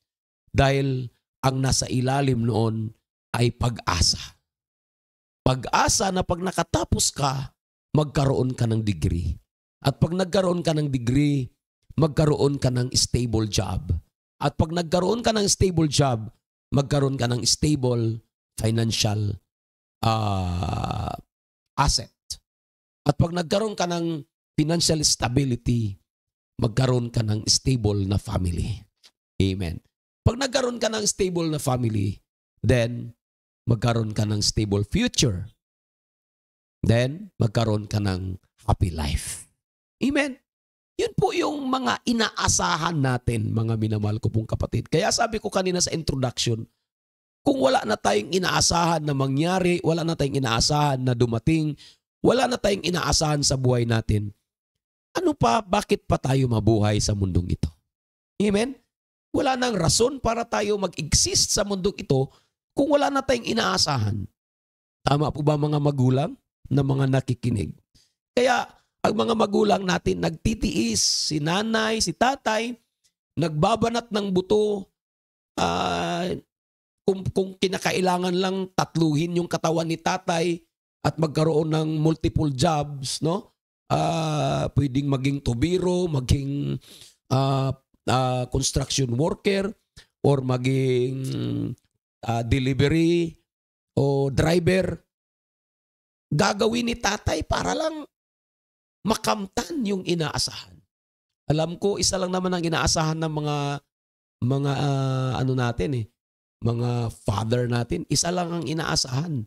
dahil ang nasa ilalim noon ay pag-asa. Pag-asa na pag nakatapos ka, magkaroon ka ng degree. At pag nagkaroon ka ng degree, magkaroon ka ng stable job. At pag nagkaroon ka ng stable job, magkaroon ka ng stable financial uh, asset. At pag nagkaroon ka ng financial stability, magkaroon ka ng stable na family. Amen. Pag nagkaroon ka ng stable na family, then magkaroon ka ng stable future. Then, magkaroon ka ng happy life. Amen. Yun po yung mga inaasahan natin, mga minamahal ko pong kapatid. Kaya sabi ko kanina sa introduction, kung wala na tayong inaasahan na mangyari, wala na tayong inaasahan na dumating, wala na tayong inaasahan sa buhay natin, ano pa, bakit pa tayo mabuhay sa mundong ito? Amen? Wala nang rason para tayo mag-exist sa mundong ito kung wala na tayong inaasahan. Tama po ba mga magulang na mga nakikinig? Kaya ang mga magulang natin nagtitiis, si nanay, si tatay, nagbabanat ng buto, uh, kung, kung kinakailangan lang tatluhin yung katawan ni tatay at magkaroon ng multiple jobs, no? Uh, pwedeng maging tubiro, maging uh, uh, construction worker, or maging uh, delivery o driver. Gagawin ni tatay para lang makamtan yung inaasahan. Alam ko, isa lang naman ang inaasahan ng mga mga uh, ano natin eh, mga father natin, isa lang ang inaasahan.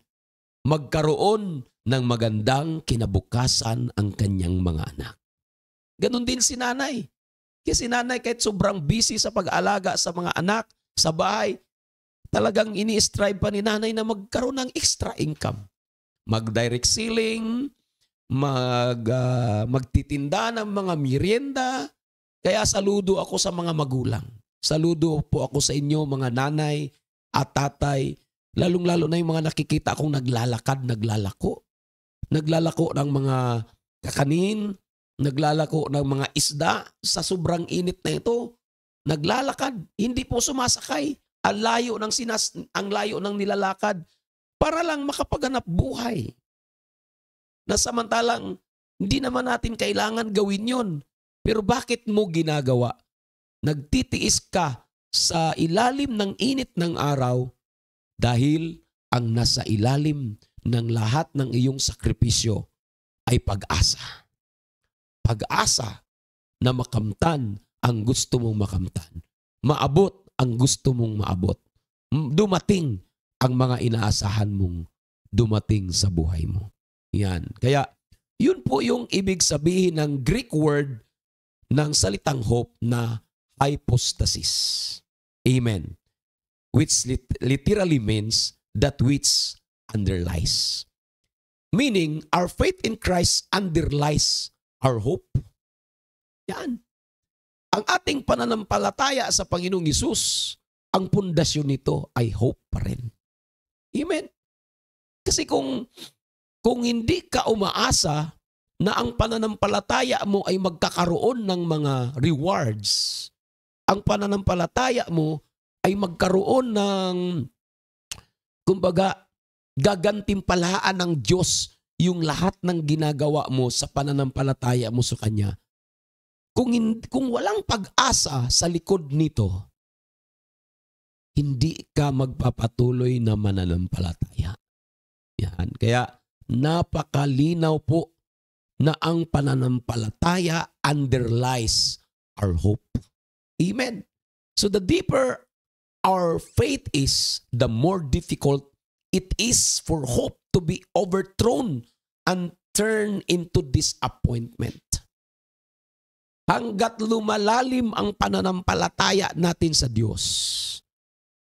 Magkaroon ng magandang kinabukasan ang kanyang mga anak. Ganon din si nanay. Kasi si nanay kahit sobrang busy sa pag-alaga sa mga anak, sa bahay, talagang ini-strive pa ni nanay na magkaroon ng extra income. Mag-direct selling, mag, uh, magtitinda ng mga merienda. Kaya saludo ako sa mga magulang. Saludo po ako sa inyo mga nanay, at tatay, lalong-lalo na yung mga nakikita akong naglalakad, naglalako. Naglalako ng mga kakanin, naglalako ng mga isda sa sobrang init na ito. Naglalakad, hindi po sumasakay. Ang layo ng sinas ang layo ng nilalakad para lang makapaganap buhay. Na samantalang hindi naman natin kailangan gawin 'yon. Pero bakit mo ginagawa? Nagtitiis ka sa ilalim ng init ng araw dahil ang nasa ilalim ng lahat ng iyong sakripisyo ay pag-asa. Pag-asa na makamtan ang gusto mong makamtan. Maabot ang gusto mong maabot. Dumating ang mga inaasahan mong dumating sa buhay mo. Yan. Kaya, yun po yung ibig sabihin ng Greek word ng salitang hope na hypostasis. Amen. Which lit- literally means that which underlies. Meaning, our faith in Christ underlies our hope. Yan. Ang ating pananampalataya sa Panginoong Yesus, ang pundasyon nito ay hope pa rin. Amen. Kasi kung kung hindi ka umaasa na ang pananampalataya mo ay magkakaroon ng mga rewards, ang pananampalataya mo ay magkaroon ng kumbaga gagantimpalaan ng Diyos yung lahat ng ginagawa mo sa pananampalataya mo sa Kanya. Kung, in, kung walang pag-asa sa likod nito, hindi ka magpapatuloy na mananampalataya. Yan. Kaya napakalinaw po na ang pananampalataya underlies our hope. Amen. So the deeper our faith is, the more difficult it is for hope to be overthrown and turned into disappointment. Hanggat lumalalim ang pananampalataya natin sa Diyos,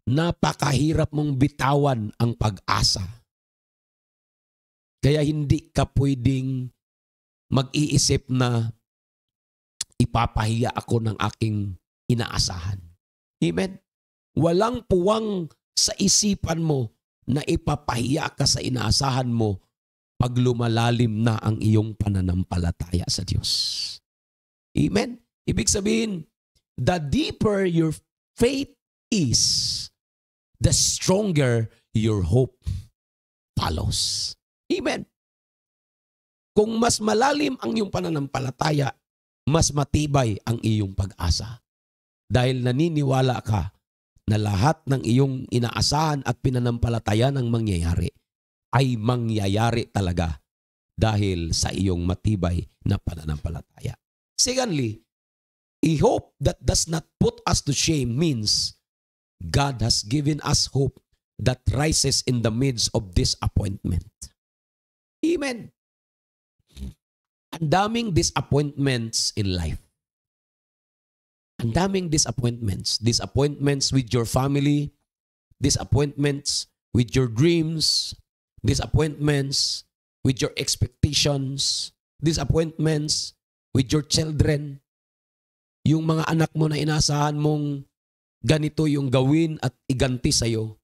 napakahirap mong bitawan ang pag-asa. Kaya hindi ka pwedeng mag-iisip na ipapahiya ako ng aking inaasahan. Amen? Walang puwang sa isipan mo na ipapahiya ka sa inaasahan mo pag lumalalim na ang iyong pananampalataya sa Diyos. Amen? Ibig sabihin, the deeper your faith is, the stronger your hope follows. Amen. Kung mas malalim ang iyong pananampalataya, mas matibay ang iyong pag-asa dahil naniniwala ka na lahat ng iyong inaasahan at pinanampalataya ng mangyayari ay mangyayari talaga dahil sa iyong matibay na pananampalataya. Secondly, a hope that does not put us to shame means God has given us hope that rises in the midst of disappointment. Amen. Ang daming disappointments in life ang daming disappointments. Disappointments with your family, disappointments with your dreams, disappointments with your expectations, disappointments with your children. Yung mga anak mo na inasahan mong ganito yung gawin at iganti sa'yo,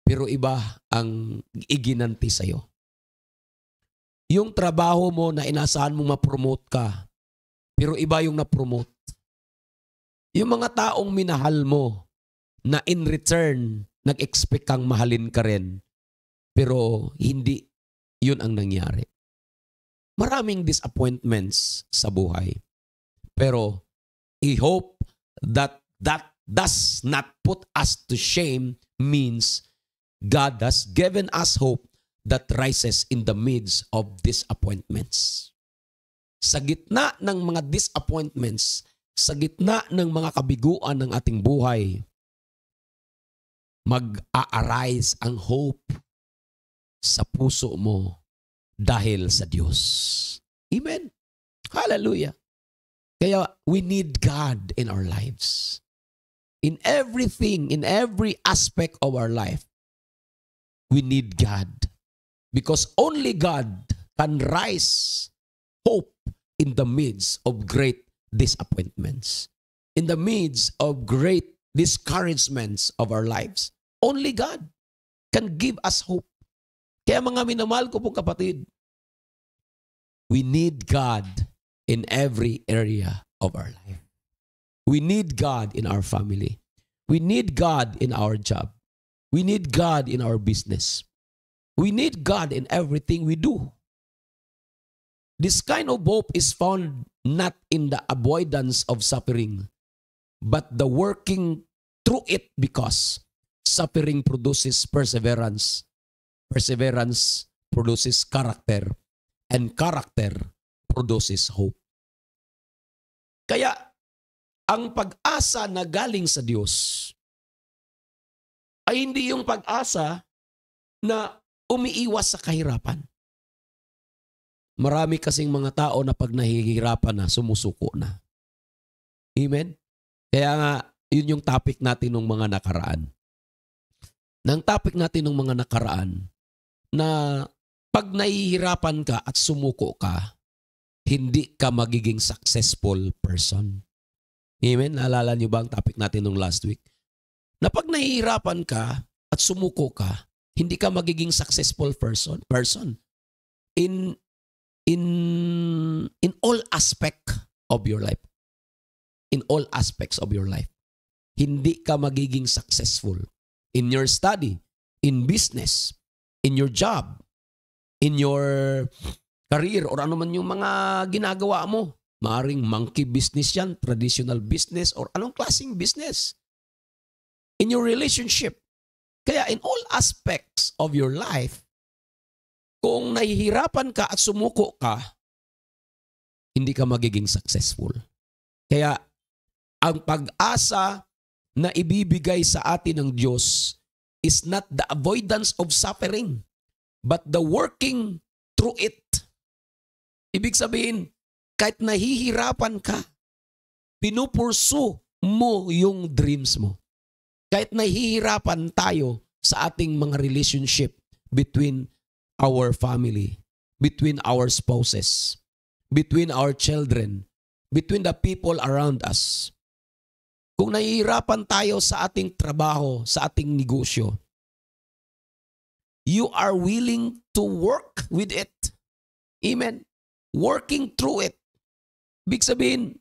pero iba ang iginanti sa'yo. Yung trabaho mo na inasahan mong ma-promote ka, pero iba yung na-promote. Yung mga taong minahal mo na in return, nag-expect kang mahalin ka rin. Pero hindi yun ang nangyari. Maraming disappointments sa buhay. Pero I hope that that does not put us to shame means God has given us hope that rises in the midst of disappointments. Sa gitna ng mga disappointments, sa gitna ng mga kabiguan ng ating buhay, mag-a-arise ang hope sa puso mo dahil sa Diyos. Amen. Hallelujah. Kaya we need God in our lives. In everything, in every aspect of our life, we need God. Because only God can rise hope in the midst of great disappointments, in the midst of great discouragements of our lives. Only God can give us hope. Kaya mga minamahal ko pong kapatid, we need God in every area of our life. We need God in our family. We need God in our job. We need God in our business. We need God in everything we do. This kind of hope is found not in the avoidance of suffering, but the working through it because suffering produces perseverance. Perseverance produces character, and character produces hope. Kaya, ang pag-asa na galing sa Diyos ay hindi yung pag-asa na umiiwas sa kahirapan. Marami kasing mga tao na pag nahihirapan na, sumusuko na. Amen? Kaya nga, yun yung topic natin ng mga nakaraan. Nang topic natin ng mga nakaraan, na pag nahihirapan ka at sumuko ka, hindi ka magiging successful person. Amen? Naalala niyo ba ang topic natin nung last week? Na pag nahihirapan ka at sumuko ka, hindi ka magiging successful person. person. In in in all aspect of your life. In all aspects of your life. Hindi ka magiging successful in your study, in business, in your job, in your career or ano man yung mga ginagawa mo. Maaring monkey business yan, traditional business or anong klaseng business. In your relationship. Kaya in all aspects of your life, kung nahihirapan ka at sumuko ka, hindi ka magiging successful. Kaya ang pag-asa na ibibigay sa atin ng Diyos is not the avoidance of suffering, but the working through it. Ibig sabihin, kahit nahihirapan ka, pinupursu mo yung dreams mo. Kahit nahihirapan tayo sa ating mga relationship between our family, between our spouses, between our children, between the people around us. Kung nahihirapan tayo sa ating trabaho, sa ating negosyo, you are willing to work with it. Amen. Working through it. Big sabihin,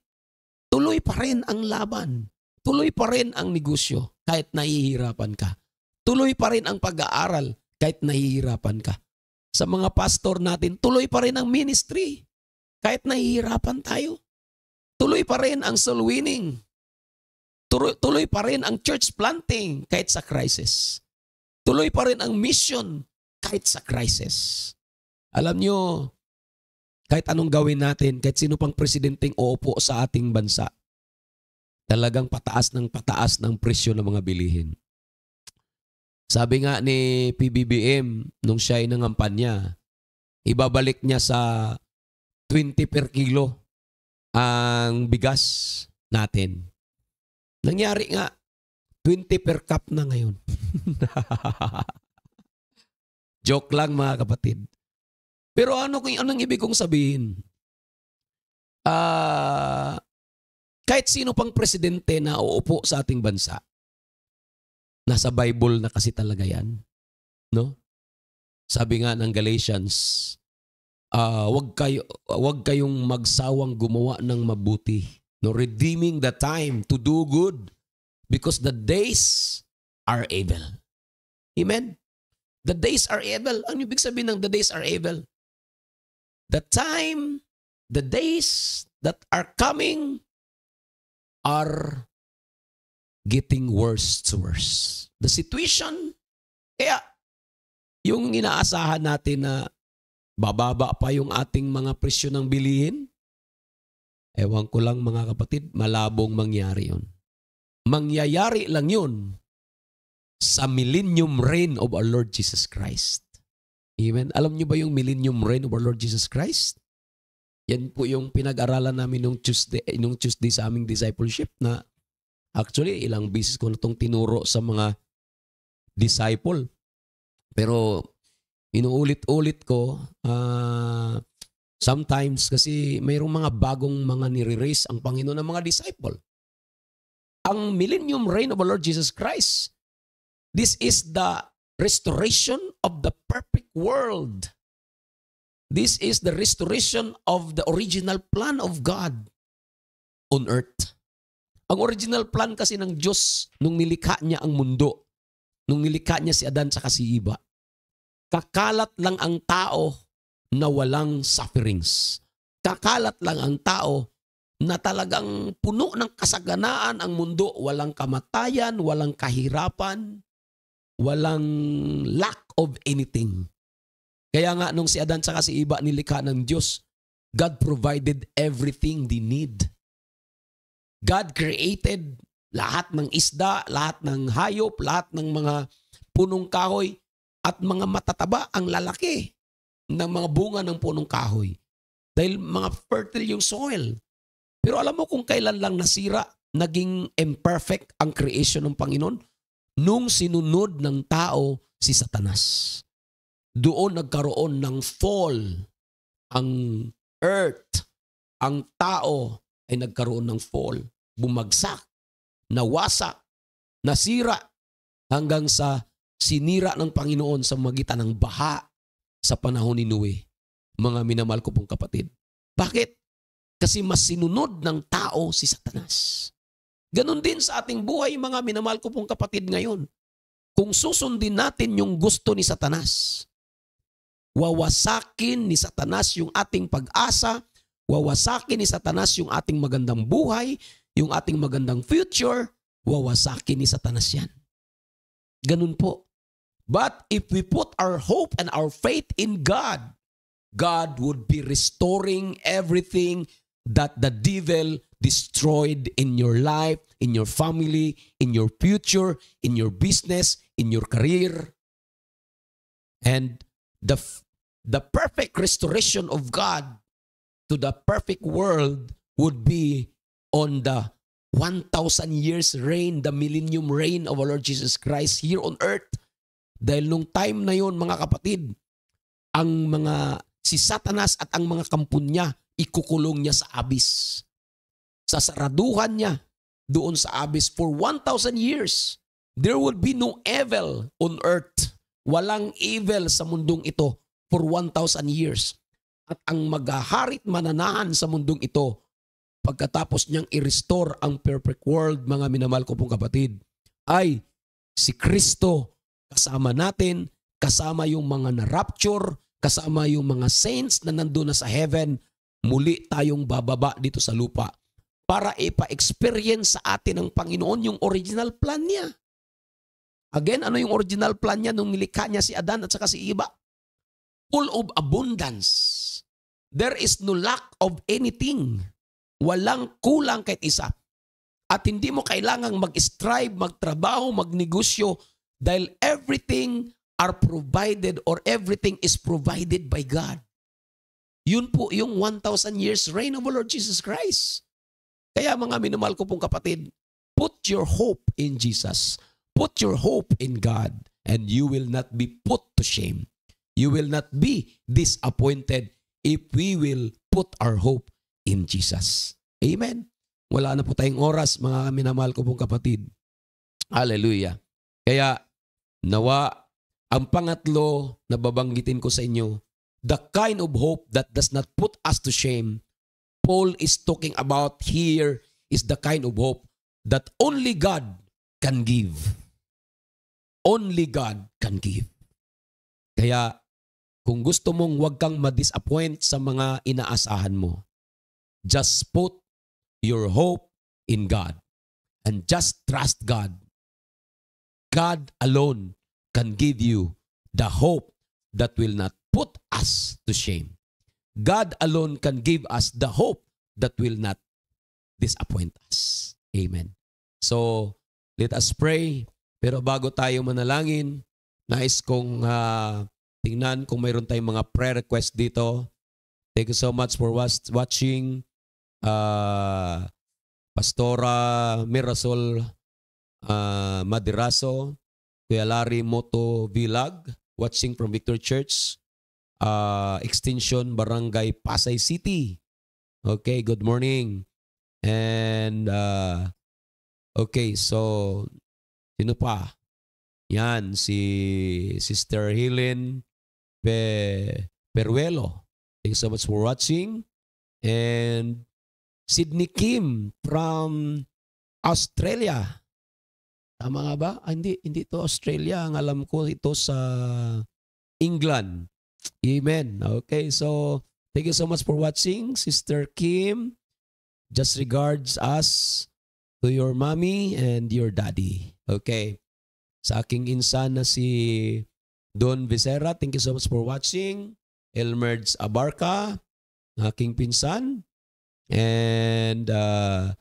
tuloy pa rin ang laban. Tuloy pa rin ang negosyo kahit nahihirapan ka. Tuloy pa rin ang pag-aaral kahit nahihirapan ka sa mga pastor natin, tuloy pa rin ang ministry. Kahit nahihirapan tayo. Tuloy pa rin ang soul winning. Tuloy, tuloy pa rin ang church planting kahit sa crisis. Tuloy pa rin ang mission kahit sa crisis. Alam nyo, kahit anong gawin natin, kahit sino pang presidenteng uupo sa ating bansa, talagang pataas ng pataas ng presyo ng mga bilihin. Sabi nga ni PBBM nung siya ay nangampanya, ibabalik niya sa 20 per kilo ang bigas natin. Nangyari nga, 20 per cup na ngayon. Joke lang mga kapatid. Pero ano kung anong ibig kong sabihin? Ah, uh, kahit sino pang presidente na uupo sa ating bansa, Nasa Bible na kasi talaga yan. No? Sabi nga ng Galatians, uh, wag kayo wag kayong magsawang gumawa ng mabuti. No, redeeming the time to do good because the days are evil. Amen. The days are evil. Ano ibig sabihin ng the days are evil? The time, the days that are coming are getting worse to worse. The situation, kaya yung inaasahan natin na bababa pa yung ating mga presyo ng bilihin, ewan ko lang mga kapatid, malabong mangyari yun. Mangyayari lang yun sa millennium reign of our Lord Jesus Christ. Amen. Alam niyo ba yung millennium reign of our Lord Jesus Christ? Yan po yung pinag-aralan namin nung Tuesday, nung Tuesday sa aming discipleship na Actually, ilang beses ko na itong tinuro sa mga disciple. Pero inuulit-ulit ko, uh, sometimes kasi mayroong mga bagong mga nire-raise ang Panginoon ng mga disciple. Ang millennium reign of our Lord Jesus Christ, this is the restoration of the perfect world. This is the restoration of the original plan of God on earth. Ang original plan kasi ng Diyos nung nilikha niya ang mundo, nung nilikha niya si Adan sa si Eva, kakalat lang ang tao na walang sufferings. Kakalat lang ang tao na talagang puno ng kasaganaan ang mundo. Walang kamatayan, walang kahirapan, walang lack of anything. Kaya nga nung si Adan sa si Iba nilikha ng Diyos, God provided everything they need. God created lahat ng isda, lahat ng hayop, lahat ng mga punong kahoy at mga matataba ang lalaki ng mga bunga ng punong kahoy. Dahil mga fertile yung soil. Pero alam mo kung kailan lang nasira, naging imperfect ang creation ng Panginoon? Nung sinunod ng tao si Satanas. Doon nagkaroon ng fall ang earth, ang tao ay nagkaroon ng fall bumagsak, nawasa, nasira, hanggang sa sinira ng Panginoon sa magitan ng baha sa panahon ni Noe. Mga minamahal ko pong kapatid. Bakit? Kasi mas sinunod ng tao si Satanas. Ganon din sa ating buhay, mga minamahal ko pong kapatid ngayon. Kung susundin natin yung gusto ni Satanas, wawasakin ni Satanas yung ating pag-asa, wawasakin ni Satanas yung ating magandang buhay, yung ating magandang future, wawasakin ni Satanas yan. Ganun po. But if we put our hope and our faith in God, God would be restoring everything that the devil destroyed in your life, in your family, in your future, in your business, in your career. And the, the perfect restoration of God to the perfect world would be on the 1,000 years reign, the millennium reign of our Lord Jesus Christ here on earth. Dahil nung time na yon mga kapatid, ang mga si Satanas at ang mga kampun niya, ikukulong niya sa abis. Sasaraduhan niya doon sa abis for 1,000 years. There will be no evil on earth. Walang evil sa mundong ito for 1,000 years. At ang maghaharit mananahan sa mundong ito pagkatapos niyang i-restore ang perfect world, mga minamahal ko pong kapatid, ay si Kristo kasama natin, kasama yung mga na-rapture, kasama yung mga saints na nandun na sa heaven, muli tayong bababa dito sa lupa para ipa-experience sa atin ng Panginoon yung original plan niya. Again, ano yung original plan niya nung nilikha niya si Adan at saka si Iba? Full of abundance. There is no lack of anything. Walang kulang kahit isa. At hindi mo kailangang mag-strive, magtrabaho, magnegosyo dahil everything are provided or everything is provided by God. Yun po yung 1,000 years reign of our Lord Jesus Christ. Kaya mga minamahal ko pong kapatid, put your hope in Jesus. Put your hope in God and you will not be put to shame. You will not be disappointed if we will put our hope in Jesus. Amen. Wala na po tayong oras, mga minamahal ko pong kapatid. Hallelujah. Kaya, nawa, ang pangatlo na babanggitin ko sa inyo, the kind of hope that does not put us to shame, Paul is talking about here is the kind of hope that only God can give. Only God can give. Kaya, kung gusto mong wag kang ma-disappoint sa mga inaasahan mo, Just put your hope in God and just trust God. God alone can give you the hope that will not put us to shame. God alone can give us the hope that will not disappoint us. Amen. So, let us pray. Pero bago tayo manalangin, nice kong uh, tingnan kung mayroon tayong mga prayer request dito. Thank you so much for watching uh, Pastora Mirasol uh, Madiraso, Kuya Larry Moto Vilag, watching from Victor Church, uh, Extension Barangay Pasay City. Okay, good morning. And uh, okay, so sino pa? Yan si Sister Helen Pe Peruelo. Thanks so much for watching. And Sydney Kim from Australia. Tama nga ba? Ah, hindi, hindi to Australia. Ang alam ko ito sa England. Amen. Okay, so thank you so much for watching, Sister Kim. Just regards us to your mommy and your daddy. Okay. Sa aking insan na si Don Becerra, thank you so much for watching. Elmerds Abarca, aking pinsan. And uh,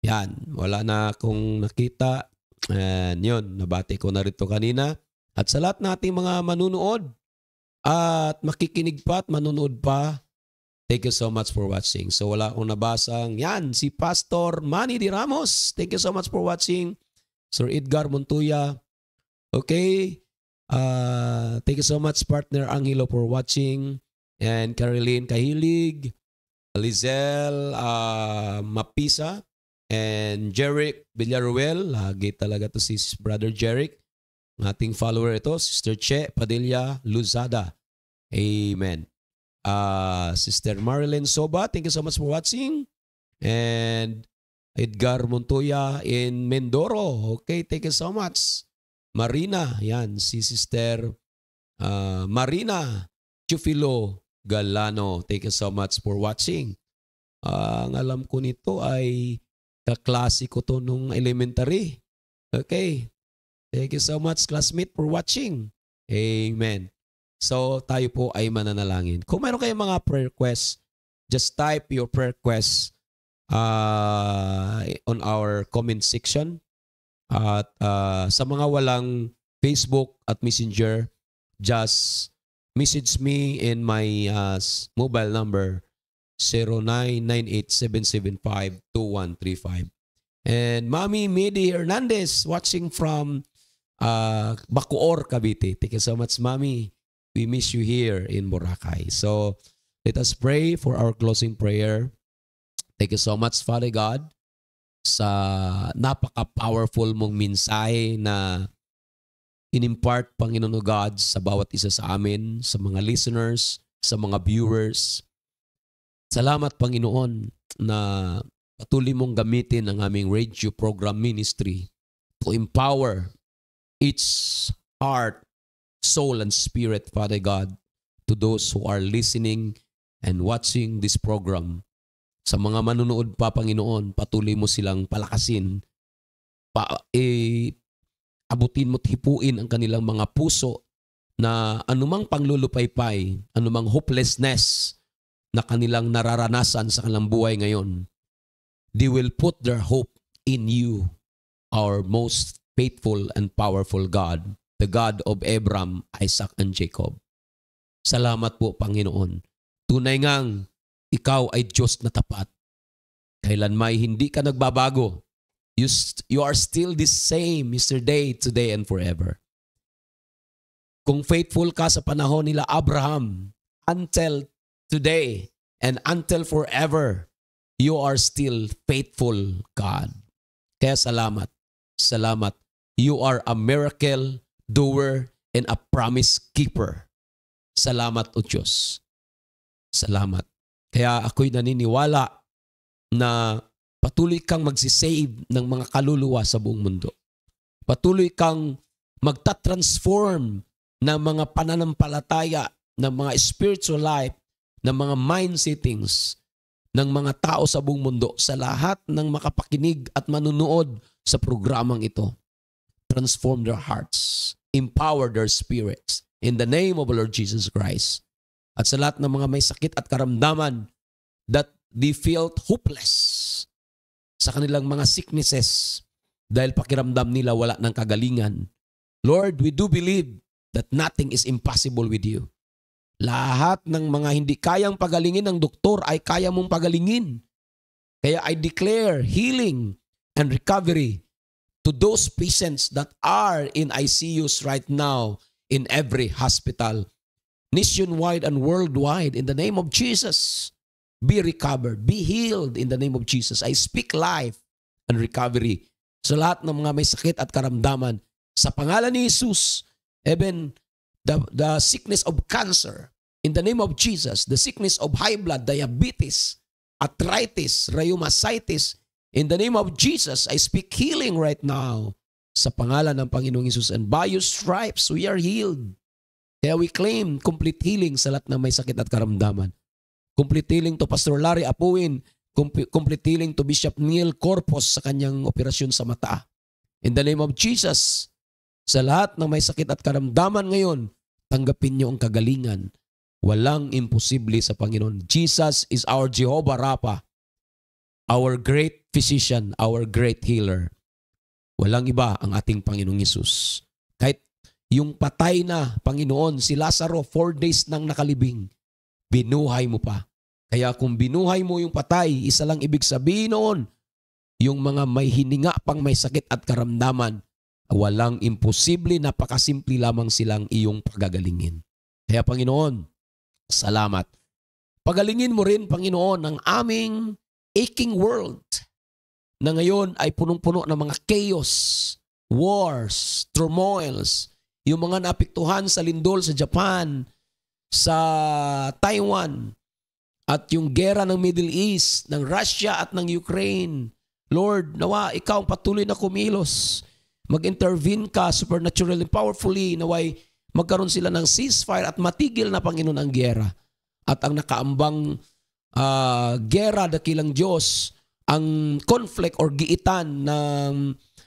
yan, wala na akong nakita. And yun, nabati ko na rito kanina. At sa lahat nating mga manunood at makikinig pa at manunood pa, thank you so much for watching. So wala akong nabasang, yan, si Pastor Manny Di Ramos. Thank you so much for watching. Sir Edgar Montuya. Okay. Uh, thank you so much, partner Angelo, for watching. And Caroline Kahilig. Lizelle uh, Mapisa, and Jeric Villaruel. Lagi talaga to si Brother Jeric. Ating follower ito, Sister Che Padilla Luzada. Amen. Uh, Sister Marilyn Soba, thank you so much for watching. And Edgar Montoya in Mendoro. Okay, thank you so much. Marina, yan, si Sister uh, Marina Chufilo Galano. Thank you so much for watching. Uh, ang alam ko nito ay kaklasiko to nung elementary. Okay. Thank you so much classmate for watching. Amen. So tayo po ay mananalangin. Kung meron kayong mga prayer requests, just type your prayer requests uh, on our comment section. At uh, sa mga walang Facebook at Messenger, just message me in my uh, mobile number 09987752135. And Mommy Midi Hernandez watching from uh, Bacoor, Cavite. Thank you so much, Mommy. We miss you here in Boracay. So let us pray for our closing prayer. Thank you so much, Father God, sa napaka-powerful mong minsay na inimpart, Panginoon o God, sa bawat isa sa amin, sa mga listeners, sa mga viewers. Salamat, Panginoon, na patuloy mong gamitin ang aming radio program ministry to empower its heart, soul, and spirit, Father God, to those who are listening and watching this program. Sa mga manunood pa, Panginoon, patuloy mo silang palakasin, pa, eh, abutin mo't hipuin ang kanilang mga puso na anumang panglulupaypay, anumang hopelessness na kanilang nararanasan sa kanilang buhay ngayon, they will put their hope in you, our most faithful and powerful God, the God of Abraham, Isaac, and Jacob. Salamat po, Panginoon. Tunay ngang, ikaw ay Diyos na tapat. Kailan hindi ka nagbabago. You, you are still the same yesterday, today, and forever. Kung faithful ka sa panahon nila Abraham, until today and until forever, you are still faithful God. Kaya salamat. Salamat. You are a miracle doer and a promise keeper. Salamat o Diyos. Salamat. Kaya ako'y naniniwala na Patuloy kang magsisave ng mga kaluluwa sa buong mundo. Patuloy kang magta-transform ng mga pananampalataya, ng mga spiritual life, ng mga mind settings, ng mga tao sa buong mundo, sa lahat ng makapakinig at manunood sa programang ito. Transform their hearts. Empower their spirits. In the name of Lord Jesus Christ. At sa lahat ng mga may sakit at karamdaman that they felt hopeless, sa kanilang mga sicknesses dahil pakiramdam nila wala ng kagalingan. Lord, we do believe that nothing is impossible with you. Lahat ng mga hindi kayang pagalingin ng doktor ay kaya mong pagalingin. Kaya I declare healing and recovery to those patients that are in ICUs right now in every hospital, nationwide and worldwide, in the name of Jesus be recovered, be healed in the name of Jesus. I speak life and recovery sa lahat ng mga may sakit at karamdaman. Sa pangalan ni Jesus, even the, the sickness of cancer, in the name of Jesus, the sickness of high blood, diabetes, arthritis, rheumatitis, in the name of Jesus, I speak healing right now sa pangalan ng Panginoong Isus. And by your stripes, we are healed. Kaya we claim complete healing sa lahat ng may sakit at karamdaman. Kumpletiling to Pastor Larry Apuin. Kumpletiling to Bishop Neil Corpus sa kanyang operasyon sa mata. In the name of Jesus, sa lahat ng may sakit at karamdaman ngayon, tanggapin niyo ang kagalingan. Walang imposible sa Panginoon. Jesus is our Jehovah Rapa, our great physician, our great healer. Walang iba ang ating Panginoong Yesus. Kahit yung patay na, Panginoon, si Lazaro, four days nang nakalibing binuhay mo pa. Kaya kung binuhay mo yung patay, isa lang ibig sabihin noon, yung mga may hininga pang may sakit at karamdaman, walang imposible, napakasimple lamang silang iyong pagagalingin. Kaya Panginoon, salamat. Pagalingin mo rin, Panginoon, ang aming aching world na ngayon ay punong-puno ng mga chaos, wars, turmoils, yung mga naapektuhan sa lindol sa Japan, sa Taiwan at yung gera ng Middle East, ng Russia at ng Ukraine. Lord, nawa ikaw ang patuloy na kumilos. Mag-intervene ka supernaturally, powerfully naway magkaroon sila ng ceasefire at matigil na Panginoon ang gera. At ang nakaambang uh, gera dakilang Diyos, ang conflict or giitan ng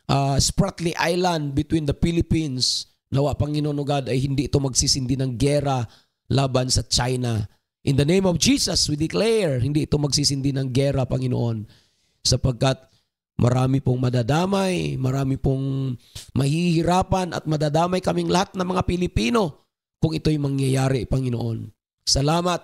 uh, Spratly Island between the Philippines. Nawa, Panginoon o God, ay hindi ito magsisindi ng gera laban sa China. In the name of Jesus, we declare, hindi ito magsisindi ng gera, Panginoon, sapagkat marami pong madadamay, marami pong mahihirapan at madadamay kaming lahat ng mga Pilipino kung ito'y mangyayari, Panginoon. Salamat.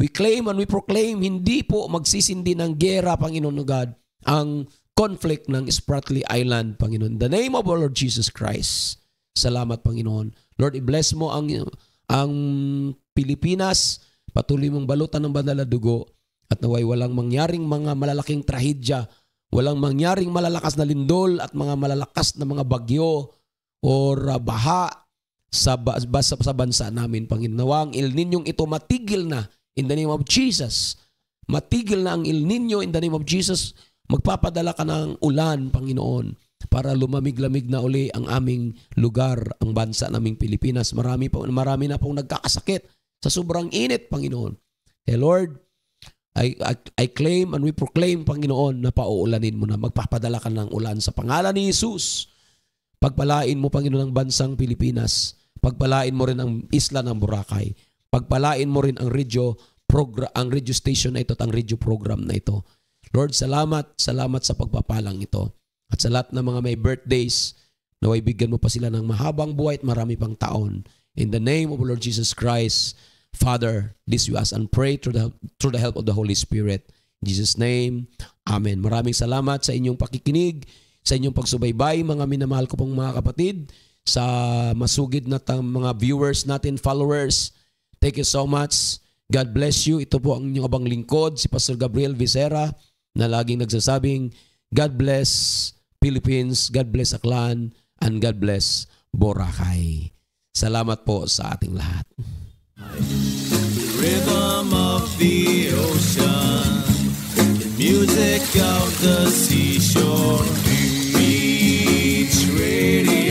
We claim and we proclaim, hindi po magsisindi ng gera, Panginoon God, ang conflict ng Spratly Island, Panginoon. In the name of our Lord Jesus Christ. Salamat, Panginoon. Lord, i-bless mo ang ang Pilipinas, patuloy mong balutan ng banal na dugo at naway walang mangyaring mga malalaking trahedya, walang mangyaring malalakas na lindol at mga malalakas na mga bagyo o baha sa, basa, sa bansa namin, Panginoon. Ang El Ninyong ito matigil na in the name of Jesus. Matigil na ang El Nino in the name of Jesus. Magpapadala ka ng ulan, Panginoon para lumamig-lamig na uli ang aming lugar, ang bansa naming Pilipinas. Marami, pa, marami na pong nagkakasakit sa sobrang init, Panginoon. Hey Lord, I, I, I claim and we proclaim, Panginoon, na pauulanin mo na magpapadala ka ng ulan sa pangalan ni Jesus. Pagpalain mo, Panginoon, ang bansang Pilipinas. Pagpalain mo rin ang isla ng Boracay. Pagpalain mo rin ang radio, program, ang radio station na ito at ang radio program na ito. Lord, salamat, salamat sa pagpapalang ito. At sa lahat ng mga may birthdays, naway bigyan mo pa sila ng mahabang buhay at marami pang taon. In the name of Lord Jesus Christ, Father, this we ask and pray through the, through the help of the Holy Spirit. In Jesus' name, Amen. Maraming salamat sa inyong pakikinig, sa inyong pagsubaybay, mga minamahal ko pong mga kapatid, sa masugid na mga viewers natin, followers. Thank you so much. God bless you. Ito po ang inyong abang lingkod, si Pastor Gabriel Visera, na laging nagsasabing, God bless Philippines. God bless Aklan and God bless Boracay. Salamat po sa ating lahat. Rhythm of the ocean, the music of the seashore, beach radio.